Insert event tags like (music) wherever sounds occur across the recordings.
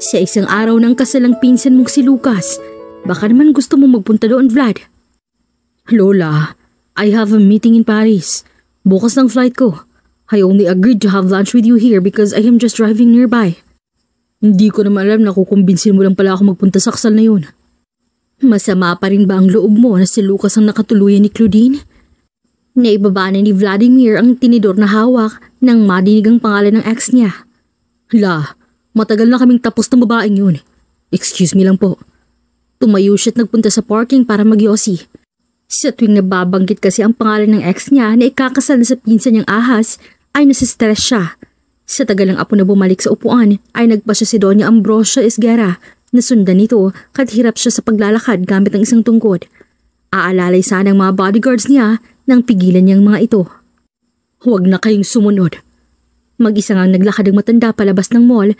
Sa isang araw ng kasalang pinsan mong si Lucas, baka naman gusto mong magpunta doon, Vlad. Lola, I have a meeting in Paris. Bukas ng flight ko. I only agreed to have lunch with you here because I am just driving nearby. Hindi ko naman alam na kukumbinsin mo lang pala ako magpunta sa kasal na yun. Masama pa rin ba ang loob mo na si Lucas ang nakatuluyan ni Claudine? Naibaba na ni Vladimir ang tinidor na hawak nang madinig ang pangalan ng ex niya. La, Matagal na kaming tapos ng babaeng yun. Excuse me lang po. Tumayo siya at nagpunta sa parking para mag magyosi. Sa tuwing nababanggit kasi ang pangalan ng ex niya na ikakasal sa pinsan niyang ahas, ay nasistress siya. Sa tagal ng apo na bumalik sa upuan, ay nagpa siya si Doña Ambrosia Esguera na sundan nito kahit hirap siya sa paglalakad gamit ang isang tungkod. Aalalay sana ang mga bodyguards niya nang pigilan niyang mga ito. Huwag na kayong sumunod. Mag-isa ngang naglakad ang matanda palabas ng mall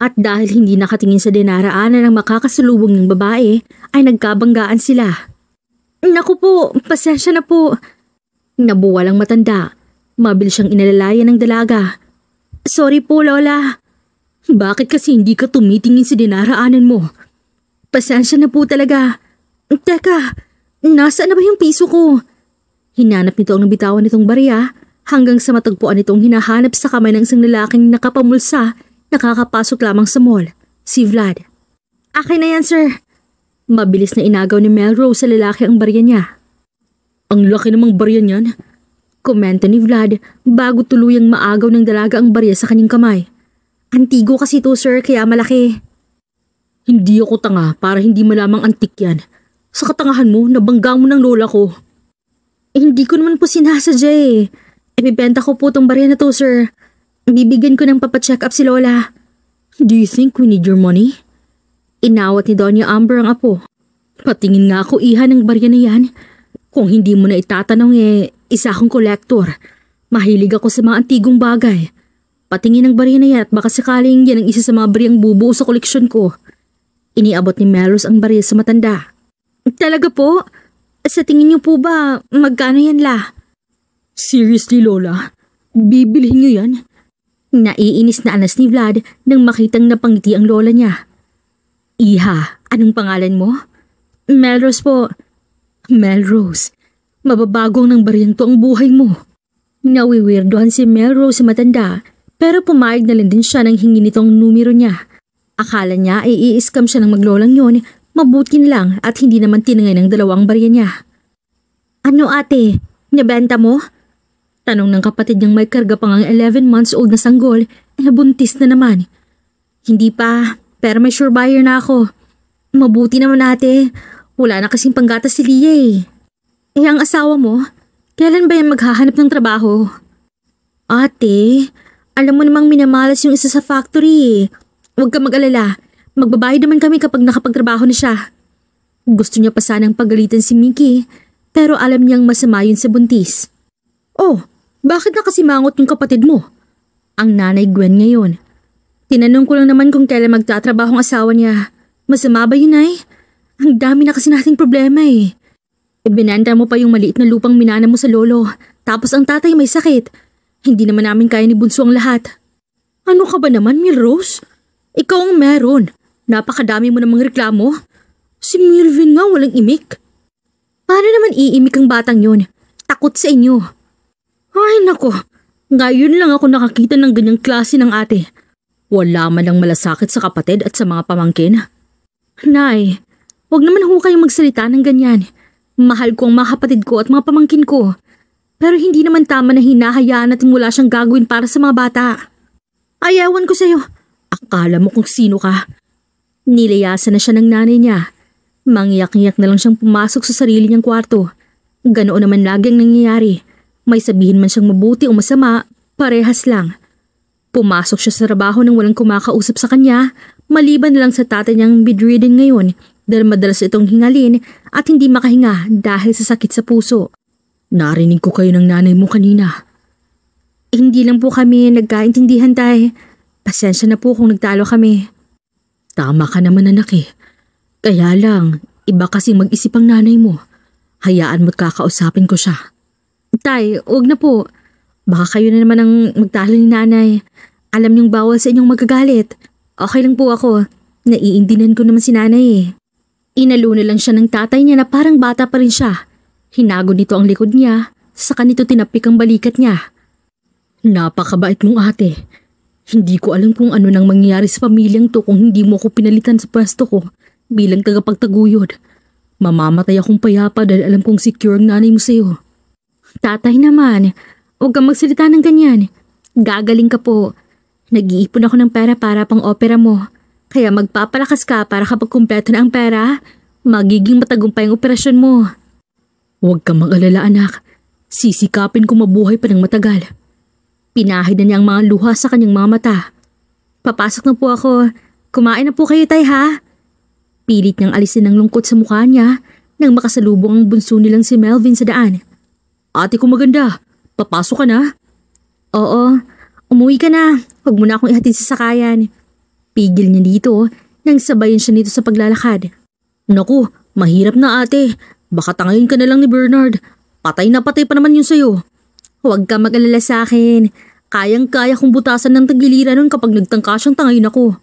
at dahil hindi nakatingin sa dinaraanan ng makakasalubong ng babae, ay nagkabanggaan sila. Naku po, pasensya na po. Nabuwal ang matanda. Mabil siyang inalalayan ng dalaga. Sorry po, Lola. Bakit kasi hindi ka tumitingin sa dinaraanan mo? Pasensya na po talaga. Teka, nasaan na ba yung piso ko? Hinanap nito ang nabitawan nitong barya hanggang sa matagpuan itong hinahanap sa kamay ng isang lalaking nakapamulsa Nakakapasok lamang sa mall, si Vlad. Akin na yan, sir. Mabilis na inagaw ni Melrose sa lalaki ang barya niya. Ang laki namang barya niyan. Komenta ni Vlad bago tuluyang maagaw ng dalaga ang barya sa kanyang kamay. Antigo kasi to sir kaya malaki. Hindi ako tanga para hindi malamang antik yan. Sa katangahan mo, nabangga mo ng lola ko. Eh, hindi ko naman po sinasadya eh. Ibibenta ko po tong barya na to sir. Bibigyan ko ng papacheck up si Lola. Do you think we need your money? Inawat ni Donya Amber ang apo. Patingin nga ako iha ng barya na yan. Kung hindi mo na itatanong eh, isa akong kolektor. Mahilig ako sa mga antigong bagay. Patingin ng barya na yan at baka sakaling yan ang isa sa mga baryang bubuo sa koleksyon ko. Iniabot ni Melos ang barya sa matanda. Talaga po? Sa tingin niyo po ba, magkano yan la? Seriously Lola, bibilhin niyo yan? Naiinis na anas ni Vlad nang makitang napangiti ang lola niya. Iha, anong pangalan mo? Melrose po. Melrose, mababagong ng baryento ang buhay mo. Nawiwirdohan si Melrose sa matanda pero pumayag na lang din siya nang hingin itong numero niya. Akala niya ay iiskam siya ng maglolang yon, mabutin lang at hindi naman tinangay ng dalawang barya niya. Ano ate, nabenta mo? Tanong ng kapatid niyang may karga pang ang 11 months old na sanggol, eh buntis na naman. Hindi pa, pero may sure buyer na ako. Mabuti naman ate, wala na kasing panggata si Lia eh. Eh ang asawa mo, kailan ba yan maghahanap ng trabaho? Ate, alam mo namang minamalas yung isa sa factory eh. Huwag ka mag-alala, magbabayad naman kami kapag nakapagtrabaho na siya. Gusto niya pa sanang pagalitan si Mickey, pero alam niyang masama yun sa buntis. Oh, bakit nakasimangot yung kapatid mo? Ang nanay Gwen ngayon. Tinanong ko lang naman kung kailan magtatrabaho ang asawa niya. Masama ba yun ay? Ang dami na kasi nating problema eh. Ibinanda mo pa yung maliit na lupang minana mo sa lolo. Tapos ang tatay may sakit. Hindi naman namin kaya ni Bunso ang lahat. Ano ka ba naman, Milrose? Ikaw ang meron. Napakadami mo namang reklamo. Si Milvin nga walang imik. Paano naman iimik ang batang yun? Takot sa inyo. Ay nako, ngayon lang ako nakakita ng ganyang klase ng ate. Wala man lang malasakit sa kapatid at sa mga pamangkin. Nay, wag naman ho kayong magsalita ng ganyan. Mahal ko ang mga kapatid ko at mga pamangkin ko. Pero hindi naman tama na hinahayaan natin mula siyang gagawin para sa mga bata. Ayawan ko sa'yo. Akala mo kung sino ka. Nilayasan na siya ng nanay niya. Mangyak-ngyak na lang siyang pumasok sa sarili niyang kwarto. Ganoon naman lagi ang nangyayari. May sabihin man siyang mabuti o masama, parehas lang. Pumasok siya sa trabaho nang walang kumakausap sa kanya, maliban lang sa tatay niyang bedridden ngayon dahil madalas itong hingalin at hindi makahinga dahil sa sakit sa puso. Narinig ko kayo ng nanay mo kanina. Hindi lang po kami nagkaintindihan tay. Pasensya na po kung nagtalo kami. Tama ka naman anak eh. Kaya lang, iba kasi mag-isip ang nanay mo. Hayaan mo't kakausapin ko siya. Tay, wag na po. Baka kayo na naman ang magtalo ni nanay. Alam niyong bawal sa inyong magagalit. Okay lang po ako. Naiindinan ko naman si nanay eh. Inaluno lang siya ng tatay niya na parang bata pa rin siya. Hinago nito ang likod niya, saka nito tinapik ang balikat niya. Napakabait mong ate. Hindi ko alam kung ano nang mangyayari sa pamilyang to kung hindi mo ako pinalitan sa pwesto ko bilang tagapagtaguyod. Mamamatay akong payapa dahil alam kong secure ang nanay mo sa'yo. Tatay naman, huwag kang magsalita ng ganyan. Gagaling ka po. Nag-iipon ako ng pera para pang opera mo. Kaya magpapalakas ka para kapag kumpleto na ang pera, magiging matagumpay ang operasyon mo. Huwag kang mag-alala anak. Sisikapin ko mabuhay pa ng matagal. Pinahid na niya ang mga luha sa kanyang mga mata. Papasok na po ako. Kumain na po kayo tay ha? Pilit niyang alisin ang lungkot sa mukha niya nang makasalubong ang bunso nilang si Melvin sa daan. Ate ko maganda, papasok ka na? Oo, umuwi ka na. Huwag mo na akong ihatin sa sakayan. Pigil niya dito oh, nang sabayan siya nito sa paglalakad. Naku, mahirap na ate. Baka tangayin ka na lang ni Bernard. Patay na patay pa naman yun sa'yo. Huwag ka mag-alala sa akin. Kayang-kaya kong butasan ng tagilira nun kapag nagtangka siyang tangayin ako.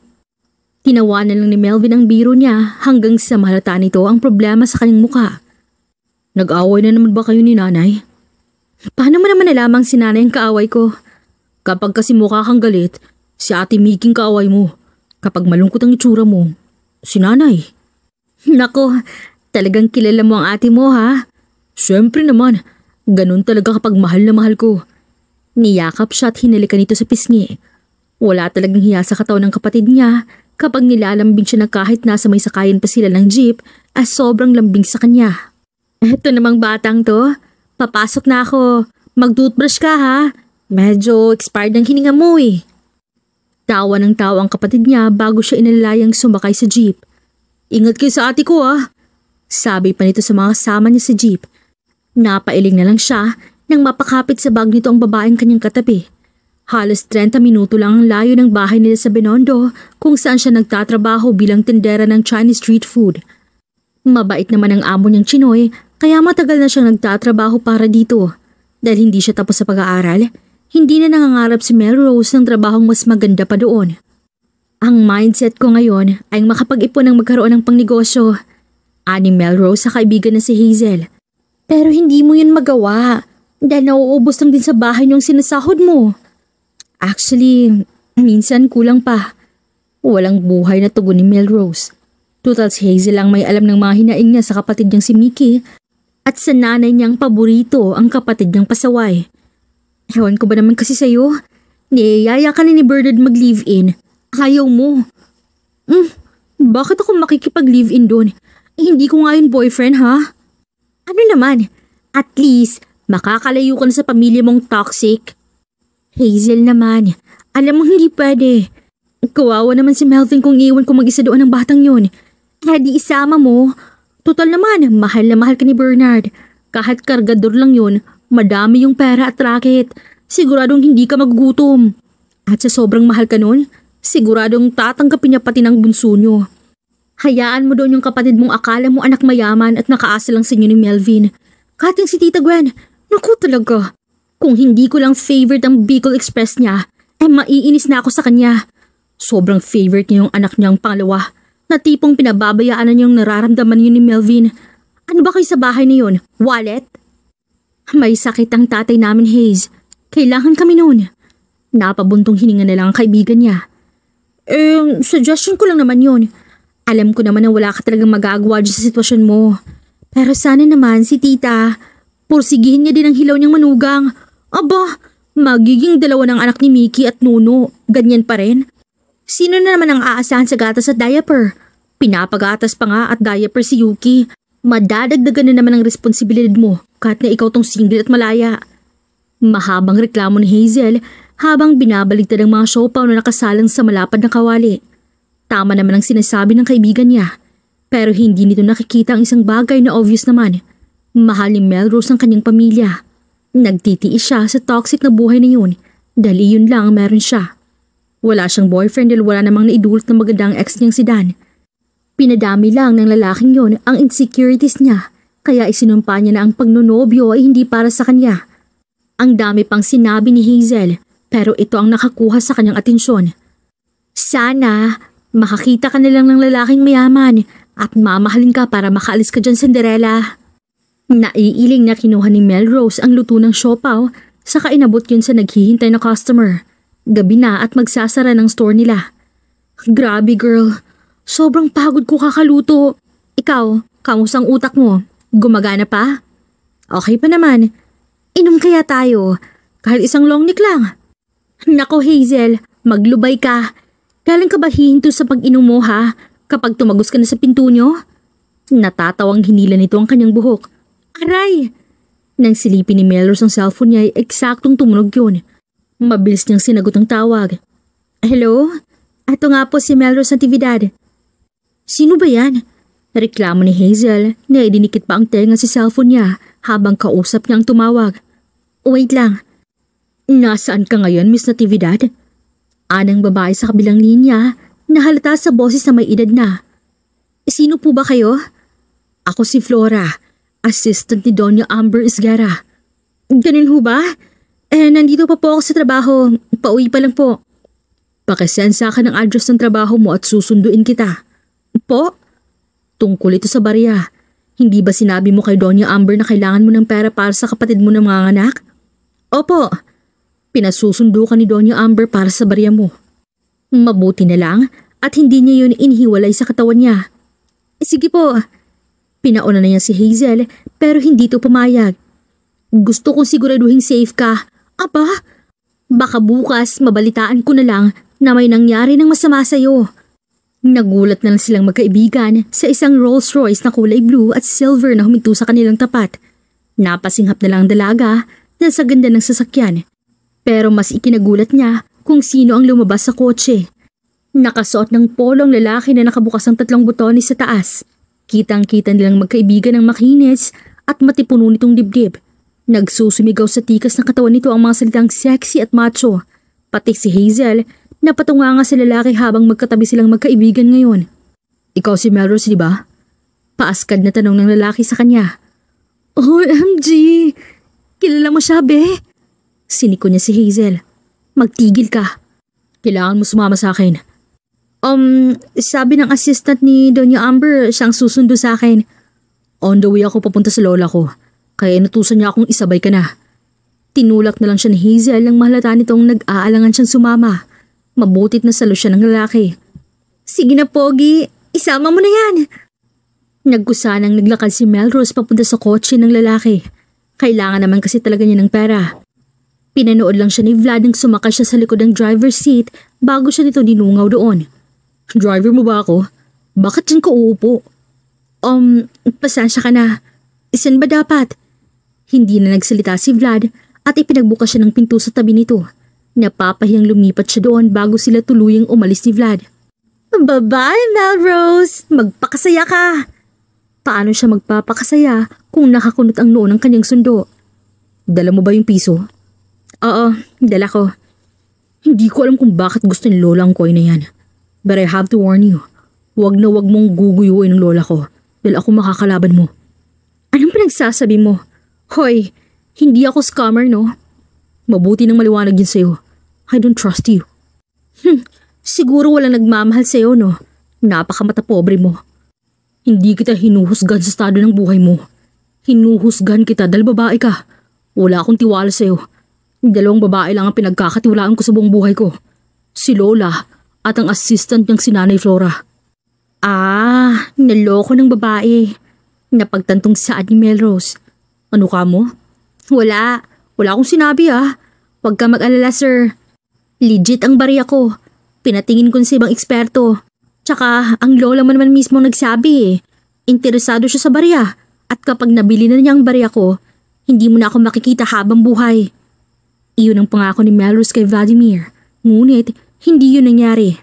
Tinawa na lang ni Melvin ang biro niya hanggang sa mahalata nito ang problema sa kanyang muka. Nag-away na naman ba kayo ni nanay? Paano mo naman nalamang si nanay ang kaaway ko? Kapag kasi mukha kang galit, si ate Miking kaaway mo. Kapag malungkot ang itsura mo, sinanay. (laughs) Nako, talagang kilala mo ang ate mo ha? Siyempre naman, ganun talaga kapag mahal na mahal ko. Niyakap siya at hinalikan nito sa pisngi. Wala talagang hiya sa katawan ng kapatid niya kapag nilalambing siya na kahit nasa may sakayan pa sila ng jeep as sobrang lambing sa kanya. (laughs) Eto namang batang to, Papasok na ako. Mag-toothbrush ka ha. Medyo expired ang hininga mo eh. Tawa ng tawa ang kapatid niya bago siya inalayang sumakay sa jeep. Ingat kayo sa ate ko ah. Sabi pa nito sa mga kasama niya sa jeep. Napailing na lang siya nang mapakapit sa bag nito ang babaeng kanyang katabi. Halos 30 minuto lang ang layo ng bahay nila sa Binondo kung saan siya nagtatrabaho bilang tendera ng Chinese street food. Mabait naman ang amo niyang Chinoy kaya matagal na siyang nagtatrabaho para dito. Dahil hindi siya tapos sa pag-aaral, hindi na nangangarap si Melrose ng trabahong mas maganda pa doon. Ang mindset ko ngayon ay makapag-ipon ng magkaroon ng pangnegosyo. Ani Melrose sa kaibigan na si Hazel. Pero hindi mo yun magawa dahil nauubos lang din sa bahay yung sinasahod mo. Actually, minsan kulang pa. Walang buhay na tugon ni Melrose. Total si Hazel ang may alam ng mga hinaing niya sa kapatid niyang si Mickey at sa nanay niyang paborito ang kapatid niyang pasaway. Ewan ko ba naman kasi sa'yo? Niyayaya ka na ni Bernard mag-live-in. Ayaw mo. Hmm, bakit ako makikipag-live-in doon? Eh, hindi ko nga yun boyfriend, ha? Ano naman? At least, makakalayo ka na sa pamilya mong toxic. Hazel naman, alam mo hindi pwede. Kawawa naman si Melvin kung iwan ko mag-isa doon ang batang yun. Kaya di isama mo, Total naman, mahal na mahal ka ni Bernard. Kahit kargador lang yun, madami yung pera at racket. Siguradong hindi ka magugutom. At sa sobrang mahal ka nun, siguradong tatanggapin niya pati ng bunso niyo. Hayaan mo doon yung kapatid mong akala mo anak mayaman at nakaasa lang sa inyo ni Melvin. Kating si Tita Gwen, naku talaga. Kung hindi ko lang favorite ang Bicol Express niya, ay eh, maiinis na ako sa kanya. Sobrang favorite niya yung anak niyang pangalawa na tipong pinababayaan na niyong nararamdaman niyo ni Melvin. Ano ba kayo sa bahay na yun? Wallet? May sakit ang tatay namin, Hayes. Kailangan kami noon. Napabuntong hininga na lang ang kaibigan niya. Eh, suggestion ko lang naman yun. Alam ko naman na wala ka talagang magagawa sa sitwasyon mo. Pero sana naman si tita, pursigihin niya din ang hilaw niyang manugang. Aba, magiging dalawa ng anak ni Mickey at Nuno. Ganyan pa rin. Sino na naman ang aasahan sa gatas at diaper? Pinapagatas pa nga at diaper si Yuki. Madadagdagan na naman ang responsibilidad mo kahit na ikaw tong single at malaya. Mahabang reklamo ni Hazel habang binabaligtad ang mga siopaw na nakasalang sa malapad na kawali. Tama naman ang sinasabi ng kaibigan niya pero hindi nito nakikita ang isang bagay na obvious naman. Mahal ni Melrose ang kanyang pamilya. Nagtitiis siya sa toxic na buhay na yun dahil iyon lang ang meron siya. Wala siyang boyfriend dahil wala namang naidulot na magandang ex niyang si Dan. Pinadami lang ng lalaking yon ang insecurities niya kaya isinumpa niya na ang pagnonobyo ay hindi para sa kanya. Ang dami pang sinabi ni Hazel pero ito ang nakakuha sa kanyang atensyon. Sana makakita ka na lang ng lalaking mayaman at mamahalin ka para makaalis ka dyan Cinderella. Naiiling na kinuha ni Melrose ang luto ng siopaw saka inabot yun sa naghihintay na customer. Gabi na at magsasara ng store nila. Grabe girl, sobrang pagod ko kakaluto. Ikaw, kamusta ang utak mo? Gumagana pa? Okay pa naman. Inom kaya tayo? Kahit isang long neck lang. Nako Hazel, maglubay ka. Kailan ka ba hihinto sa pag-inom mo ha? Kapag tumagos ka na sa pinto nyo? Natatawang hinila nito ang kanyang buhok. Aray! Nang silipin ni Melrose ang cellphone niya ay eksaktong tumunog yun. Mabilis niyang sinagot ang tawag. Hello? Ato nga po si Melrose Natividad. Sino ba yan? Reklamo ni Hazel na idinikit pa ang tenga sa si cellphone niya habang kausap niya ang tumawag. Wait lang. Nasaan ka ngayon, Miss Natividad? Anang babae sa kabilang linya na halata sa boses na may edad na. Sino po ba kayo? Ako si Flora, assistant ni Donya Amber Isgara. Ganun ho ba? Eh, nandito pa po ako sa trabaho. Pauwi pa lang po. Pakisend sa akin ang address ng trabaho mo at susunduin kita. Po? Tungkol ito sa barya. Hindi ba sinabi mo kay Donya Amber na kailangan mo ng pera para sa kapatid mo na mga anak? Opo. Pinasusundo ka ni Donya Amber para sa barya mo. Mabuti na lang at hindi niya yun inhiwalay sa katawan niya. Eh, sige po. Pinauna na niya si Hazel pero hindi to pumayag. Gusto kong siguraduhin safe ka Aba, baka bukas mabalitaan ko na lang na may nangyari ng masama sa'yo. Nagulat na lang silang magkaibigan sa isang Rolls Royce na kulay blue at silver na huminto sa kanilang tapat. Napasinghap na lang dalaga dahil sa ganda ng sasakyan. Pero mas ikinagulat niya kung sino ang lumabas sa kotse. Nakasuot ng polong lalaki na nakabukas ang tatlong butones sa taas. Kitang-kita nilang magkaibigan ng makinis at matipuno nitong dibdib. Nagsusumigaw sa tikas ng katawan nito ang mga salitang sexy at macho. Pati si Hazel, napatunga nga sa lalaki habang magkatabi silang magkaibigan ngayon. Ikaw si Melrose, di ba? Paaskad na tanong ng lalaki sa kanya. OMG! Kilala mo siya, be? Siniko niya si Hazel. Magtigil ka. Kailangan mo sumama sa akin. Um, sabi ng assistant ni Donya Amber siyang susundo sa akin. On the way ako papunta sa lola ko. Kaya natusan niya akong isabay ka na. Tinulak na lang siya ni Hazel nang mahalata nitong nag-aalangan siyang sumama. Mabutit na salo siya ng lalaki. Sige na Pogi, isama mo na yan. Nagkusa nang naglakad si Melrose papunta sa kotse ng lalaki. Kailangan naman kasi talaga niya ng pera. Pinanood lang siya ni Vlad nang sumakay siya sa likod ng driver's seat bago siya nito dinungaw doon. Driver mo ba ako? Bakit dyan ka uupo? Um, pasensya ka na. Isan ba dapat? Hindi na nagsalita si Vlad at ipinagbukas siya ng pinto sa tabi nito. Napapahiyang lumipat siya doon bago sila tuluyang umalis ni Vlad. Bye-bye, Melrose! Magpakasaya ka! Paano siya magpapakasaya kung nakakunot ang noo ng kanyang sundo? Dala mo ba yung piso? Oo, dala ko. Hindi ko alam kung bakit gusto ni Lola ang koy na yan. But I have to warn you, wag na wag mong guguyuin ng Lola ko dahil ako makakalaban mo. Anong pinagsasabi mo? Hoy, hindi ako scammer no? Mabuti nang maliwanag yun sa'yo. I don't trust you. Hmm, siguro walang nagmamahal sa'yo no? Napakamatapobre mo. Hindi kita hinuhusgan sa estado ng buhay mo. Hinuhusgan kita dahil babae ka. Wala akong tiwala sa'yo. Dalawang babae lang ang pinagkakatiwalaan ko sa buong buhay ko. Si Lola at ang assistant niyang si Nanay Flora. Ah, naloko ng babae. Napagtantong saan ni Melrose ano ka mo? Wala. Wala akong sinabi ah. Huwag ka mag-alala sir. Legit ang bariya ko. Pinatingin ko si ibang eksperto. Tsaka ang lola man man mismo nagsabi eh. Interesado siya sa bariya. At kapag nabili na niya ang bariya ko, hindi mo na ako makikita habang buhay. Iyon ang pangako ni Melrose kay Vladimir. Ngunit hindi yun nangyari.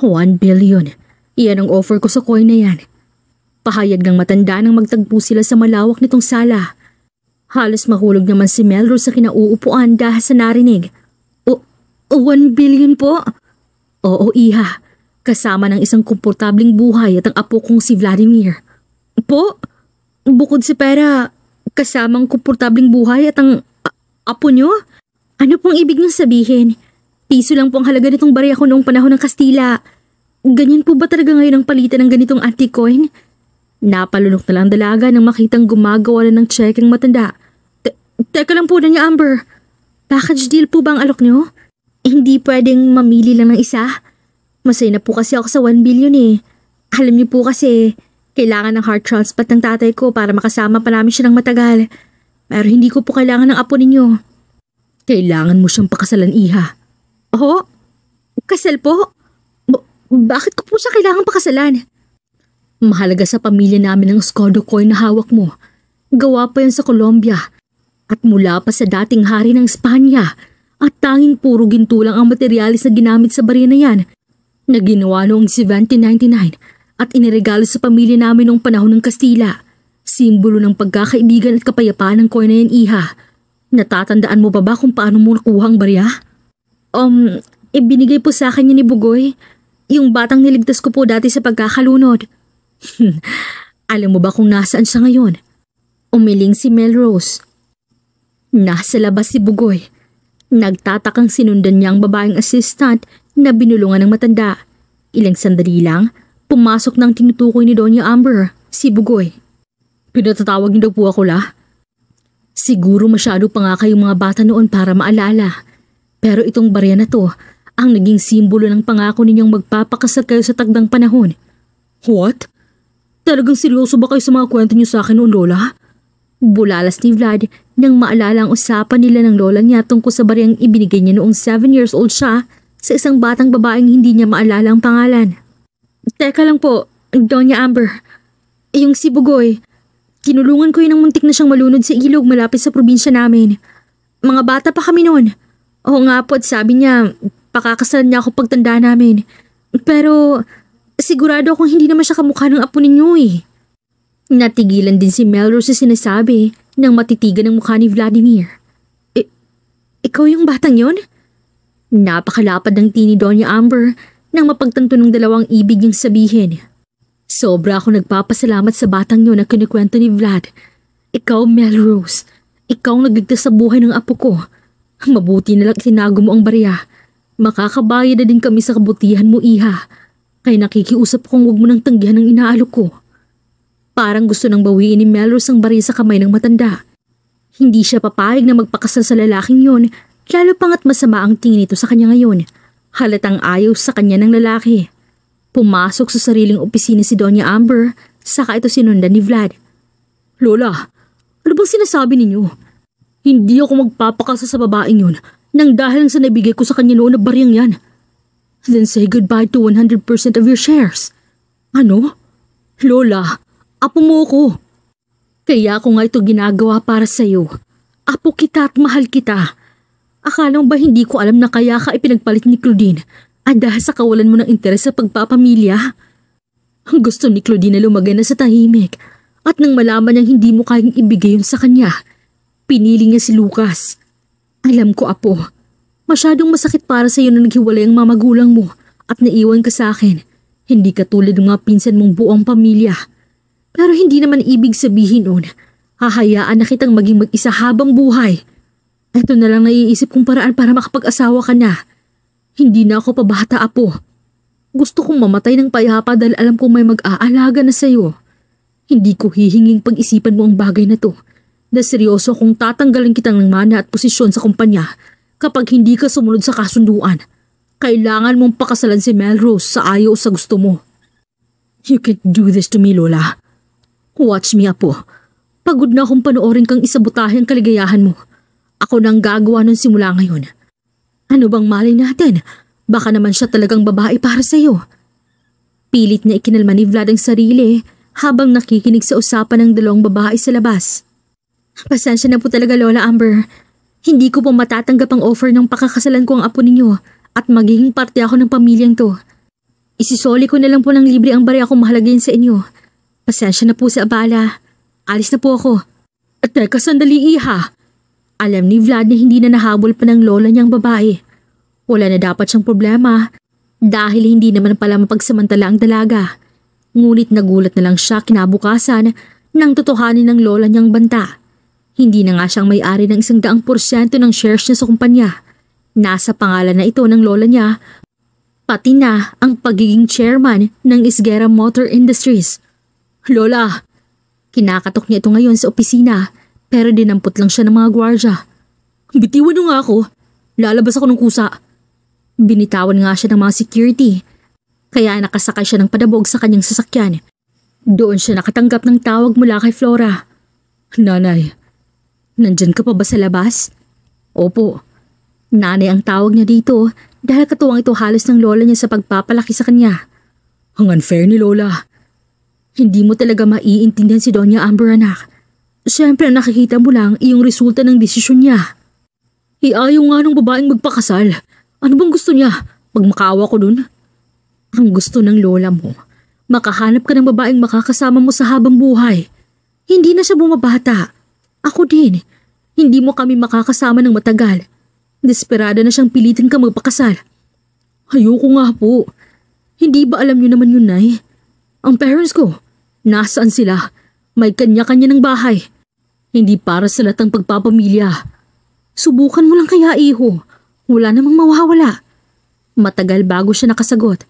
1 billion. Iyan ang offer ko sa coin na yan. Pahayag ng matanda nang magtagpo sila sa malawak nitong sala. Halos mahulog naman si Melrose sa kinauupuan dahil sa narinig. O, o one billion po? Oo, iha. Kasama ng isang komportabling buhay at ang apo kong si Vladimir. Po? Bukod sa si pera, kasamang komportabling buhay at ang apo nyo? Ano pong ibig niyong sabihin? Piso lang po ang halaga nitong barya ko noong panahon ng Kastila. Ganyan po ba talaga ngayon ang palitan ng ganitong antique coin? Napalunok na lang dalaga nang makitang gumagawa na ng check ang matanda Teka lang po na niya, Amber. Package deal po ba ang alok niyo? Hindi pwedeng mamili lang ng isa. Masaya na po kasi ako sa 1 billion eh. Alam niyo po kasi, kailangan ng heart transplant ng tatay ko para makasama pa namin siya ng matagal. Pero hindi ko po kailangan ng apo ninyo. Kailangan mo siyang pakasalan, Iha. Oo? Kasal po? B- bakit ko po siya kailangan pakasalan? Mahalaga sa pamilya namin ang Skodo coin na hawak mo. Gawa pa yan sa Colombia at mula pa sa dating hari ng Espanya at tanging puro ginto lang ang materyales na ginamit sa barya na yan na ginawa noong 1799 at iniregalo sa pamilya namin noong panahon ng Kastila. Simbolo ng pagkakaibigan at kapayapaan ng coin na yan, Iha. Natatandaan mo ba ba kung paano mo nakuha ang barya? Um, ibinigay po sa akin ni Bugoy. Yung batang niligtas ko po dati sa pagkakalunod. (laughs) Alam mo ba kung nasaan siya ngayon? Umiling si Melrose. Nasa labas si Bugoy. Nagtatakang sinundan niya ang babaeng assistant na binulungan ng matanda. Ilang sandali lang, pumasok ng tinutukoy ni Donya Amber, si Bugoy. Pinatatawag niyo daw po ako la? Siguro masyado pa nga kayong mga bata noon para maalala. Pero itong barya na to, ang naging simbolo ng pangako ninyong magpapakasal kayo sa tagdang panahon. What? Talagang seryoso ba kayo sa mga kwento niyo sa akin noon, Lola? Bulalas ni Vlad nang maalala ang usapan nila ng lola niya tungkol sa bariyang ibinigay niya noong 7 years old siya sa isang batang babaeng hindi niya maalala ang pangalan. Teka lang po, Donya Amber. Yung si Bugoy, kinulungan ko yun ng muntik na siyang malunod sa ilog malapit sa probinsya namin. Mga bata pa kami noon. Oo nga po at sabi niya, pakakasalan niya ako pagtanda namin. Pero sigurado akong hindi naman siya kamukha ng apo ninyo eh. Natigilan din si Melrose sa sinasabi nang matitigan ang mukha ni Vladimir. I- ikaw yung batang yon? Napakalapad ng tini Doña Amber nang mapagtanto ng dalawang ibig niyang sabihin. Sobra ako nagpapasalamat sa batang yon na kinukwento ni Vlad. Ikaw, Melrose. Ikaw ang nagligtas sa buhay ng apo ko. Mabuti nalang lang mo ang barya. Makakabayad na din kami sa kabutihan mo, iha. Kaya nakikiusap kong huwag mo nang tanggihan ang inaalok ko. Parang gusto nang bawiin ni Melrose ang baril sa kamay ng matanda. Hindi siya papayag na magpakasal sa lalaking yon, lalo pangat masama ang tingin nito sa kanya ngayon. Halatang ayaw sa kanya ng lalaki. Pumasok sa sariling opisina si Donya Amber, saka ito sinundan ni Vlad. Lola, ano bang sinasabi ninyo? Hindi ako magpapakasal sa babaeng yon nang dahil sa nabigay ko sa kanya noon na bariyang yan. Then say goodbye to 100% of your shares. Ano? Lola, apo mo ko. Kaya ako nga ito ginagawa para sa'yo. Apo kita at mahal kita. Akala mo ba hindi ko alam na kaya ka ipinagpalit ni Claudine at dahil sa kawalan mo ng interes sa pagpapamilya? Ang gusto ni Claudine na lumagay na sa tahimik at nang malaman niyang hindi mo kayang ibigay yun sa kanya, pinili niya si Lucas. Alam ko, Apo, masyadong masakit para sa iyo na naghiwalay ang mamagulang mo at naiwan ka sa akin. Hindi katulad ng mga pinsan mong buong pamilya. Pero hindi naman ibig sabihin nun, hahayaan na kitang maging mag-isa habang buhay. Ito na lang naiisip kong paraan para makapag-asawa ka na. Hindi na ako pabata, apo. Gusto kong mamatay ng payapa dahil alam kong may mag-aalaga na sa'yo. Hindi ko hihinging pag-isipan mo ang bagay na to. Na seryoso kung tatanggalin kitang ng mana at posisyon sa kumpanya kapag hindi ka sumunod sa kasunduan. Kailangan mong pakasalan si Melrose sa ayaw sa gusto mo. You can't do this to me, Lola. Watch me, Apo. Pagod na akong panoorin kang isabutahin ang kaligayahan mo. Ako nang gagawa nun simula ngayon. Ano bang malay natin? Baka naman siya talagang babae para sa'yo. Pilit na ikinalman ni Vlad ang sarili habang nakikinig sa usapan ng dalawang babae sa labas. Pasensya na po talaga Lola Amber. Hindi ko po matatanggap ang offer ng pakakasalan ko ang apo ninyo at magiging parte ako ng pamilyang to. Isisoli ko na lang po ng libre ang barya kong mahalagayin sa inyo. Pasensya na po sa abala. Alis na po ako. At teka sandali iha. Alam ni Vlad na hindi na nahabol pa ng lola niyang babae. Wala na dapat siyang problema dahil hindi naman pala mapagsamantala ang dalaga. Ngunit nagulat na lang siya kinabukasan nang totohanin ng lola niyang banta. Hindi na nga siyang may-ari ng isang daang porsyento ng shares niya sa kumpanya. Nasa pangalan na ito ng lola niya, pati na ang pagiging chairman ng Isgera Motor Industries – Lola! Kinakatok niya ito ngayon sa opisina pero dinampot lang siya ng mga gwardya. Bitiwan nyo nga ako. Lalabas ako ng kusa. Binitawan nga siya ng mga security kaya nakasakay siya ng padabog sa kanyang sasakyan. Doon siya nakatanggap ng tawag mula kay Flora. Nanay, nandyan ka pa ba sa labas? Opo. Nanay ang tawag niya dito dahil katuwang ito halos ng lola niya sa pagpapalaki sa kanya. Ang unfair ni Lola. Hindi mo talaga maiintindihan si Doña Amber, anak. Siyempre nakikita mo lang iyong resulta ng desisyon niya. Iayaw eh, nga ng babaeng magpakasal. Ano bang gusto niya? Pagmakaawa ko dun? Ang gusto ng lola mo, makahanap ka ng babaeng makakasama mo sa habang buhay. Hindi na siya bumabata. Ako din. Hindi mo kami makakasama ng matagal. Desperada na siyang pilitin ka magpakasal. Ayoko nga po. Hindi ba alam niyo naman yun, Nay? Ang parents ko, Nasaan sila? May kanya-kanya ng bahay. Hindi para sa latang pagpapamilya. Subukan mo lang kaya, iho. Wala namang mawawala. Matagal bago siya nakasagot.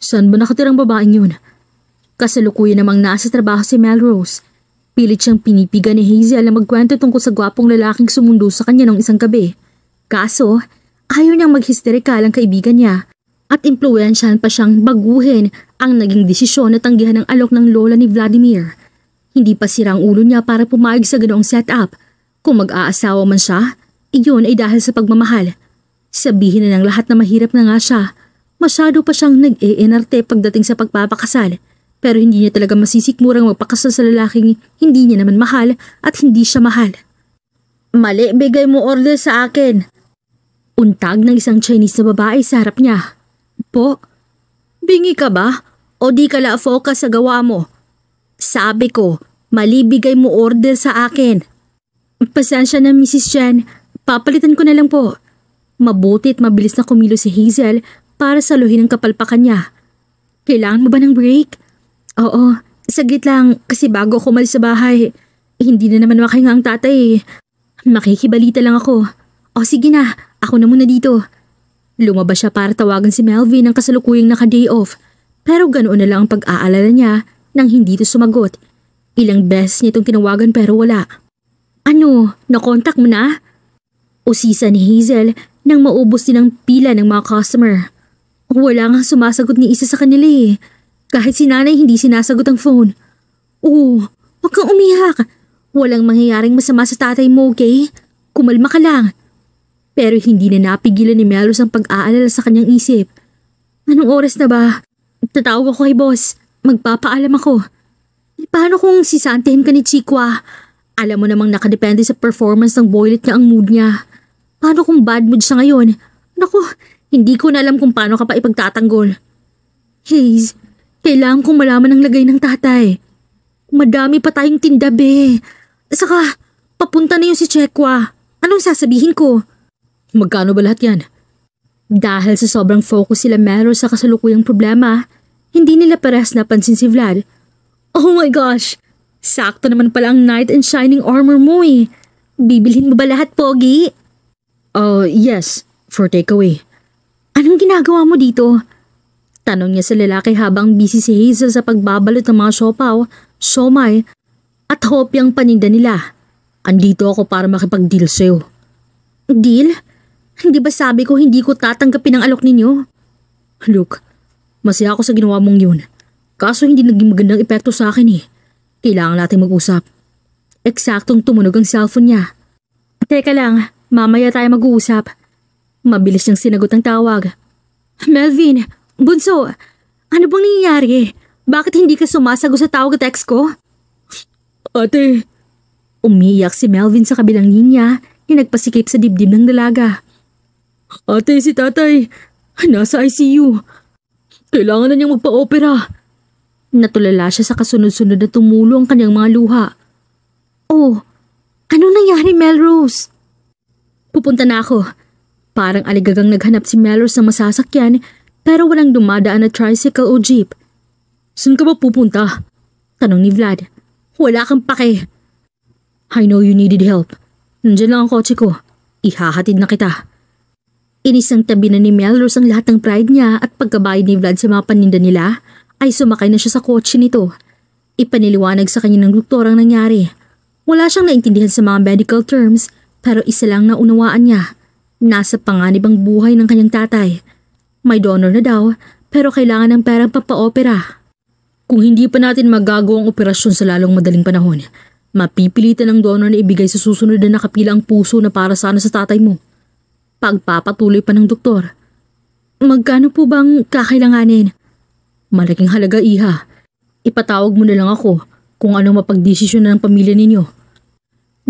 Saan ba nakatirang babaeng yun? Kasalukuyan namang nasa trabaho si Melrose. Pilit siyang pinipigan ni Hazel na magkwento tungkol sa gwapong lalaking sumundo sa kanya noong isang gabi. Kaso, ayaw niyang maghisterikal ang kaibigan niya at impluensyahan pa siyang baguhin ang naging desisyon na tanggihan ng alok ng lola ni Vladimir. Hindi pa sira ang ulo niya para pumayag sa ganoong setup. Kung mag-aasawa man siya, iyon ay dahil sa pagmamahal. Sabihin na ng lahat na mahirap na nga siya. Masyado pa siyang nag-eenarte e pagdating sa pagpapakasal. Pero hindi niya talaga masisikmurang magpakasal sa lalaking hindi niya naman mahal at hindi siya mahal. Mali, bigay mo order sa akin. Untag ng isang Chinese na babae sa harap niya. Po, bingi ka ba? o di ka la-focus sa gawa mo. Sabi ko, malibigay mo order sa akin. Pasensya na Mrs. Chen, papalitan ko na lang po. Mabuti at mabilis na kumilo si Hazel para saluhin ang kapalpakan niya. Kailangan mo ba ng break? Oo, saglit lang kasi bago ako umalis sa bahay. hindi na naman makahinga ang tatay eh. Makikibalita lang ako. O sige na, ako na muna dito. Lumabas siya para tawagan si Melvin ang kasalukuyang naka-day off. Pero ganoon na lang ang pag-aalala niya nang hindi ito sumagot. Ilang beses niya itong tinawagan pero wala. Ano, nakontak mo na? Usisa ni Hazel nang maubos din ang pila ng mga customer. Wala nga sumasagot ni isa sa kanila eh. Kahit si nanay hindi sinasagot ang phone. Oo, wag kang umiyak. Walang mangyayaring masama sa tatay mo, okay? Kumalma ka lang. Pero hindi na napigilan ni Melos ang pag-aalala sa kanyang isip. Anong oras na ba? Tatawag ako kay boss. Magpapaalam ako. Eh, paano kung sisantihin ka ni Chikwa? Alam mo namang nakadepende sa performance ng boylet niya ang mood niya. Paano kung bad mood siya ngayon? Naku, hindi ko na alam kung paano ka pa ipagtatanggol. Haze, kailangan kong malaman ang lagay ng tatay. Madami pa tayong tinda, be. Saka, papunta na yung si Chekwa. Anong sasabihin ko? Magkano ba lahat yan? Dahil sa sobrang focus sila meron sa kasalukuyang problema, hindi nila parehas napansin si Vlad. Oh my gosh! Sakto naman pala ang knight and shining armor mo eh. Bibilhin mo ba lahat, Pogi? Oh, uh, yes. For takeaway. Anong ginagawa mo dito? Tanong niya sa lalaki habang busy si Hazel sa pagbabalot ng mga siopaw, siomay, at hopyang paninda nila. Andito ako para makipag-deal sa'yo. Deal? Deal? Hindi ba sabi ko hindi ko tatanggapin ang alok ninyo? Luke, masaya ako sa ginawa mong yun. Kaso hindi naging magandang epekto sa akin eh. Kailangan natin mag-usap. Eksaktong tumunog ang cellphone niya. Teka lang, mamaya tayo mag-uusap. Mabilis niyang sinagot ang tawag. Melvin, bunso, ano bang nangyayari? Bakit hindi ka sumasagot sa tawag at text ko? Ate! Umiyak si Melvin sa kabilang linya na nagpasikip sa dibdib ng dalaga. Ate, si tatay! Nasa ICU! Kailangan na niyang magpa-opera! Natulala siya sa kasunod-sunod na tumulo ang kanyang mga luha. Oh, ano nangyari Melrose? Pupunta na ako. Parang aligagang naghanap si Melrose ng masasakyan pero walang dumadaan na tricycle o jeep. Saan ka ba pupunta? Tanong ni Vlad. Wala kang pake. I know you needed help. Nandiyan lang ang kotse ko. Ihahatid na kita. Inisang tabi na ni Melrose ang lahat ng pride niya at pagkabayad ni Vlad sa mga paninda nila ay sumakay na siya sa kotse nito. Ipaniliwanag sa kanya ng doktor ang nangyari. Wala siyang naintindihan sa mga medical terms pero isa lang na unawaan niya. Nasa panganib ang buhay ng kanyang tatay. May donor na daw pero kailangan ng perang papaopera. Kung hindi pa natin magagawa ang operasyon sa lalong madaling panahon, mapipilitan ng donor na ibigay sa susunod na nakapila ang puso na para sana sa tatay mo. Pagpapatuloy pa ng doktor. Magkano po bang kakailanganin? Malaking halaga, iha. Ipatawag mo na lang ako kung anong mapagdesisyon na ng pamilya ninyo.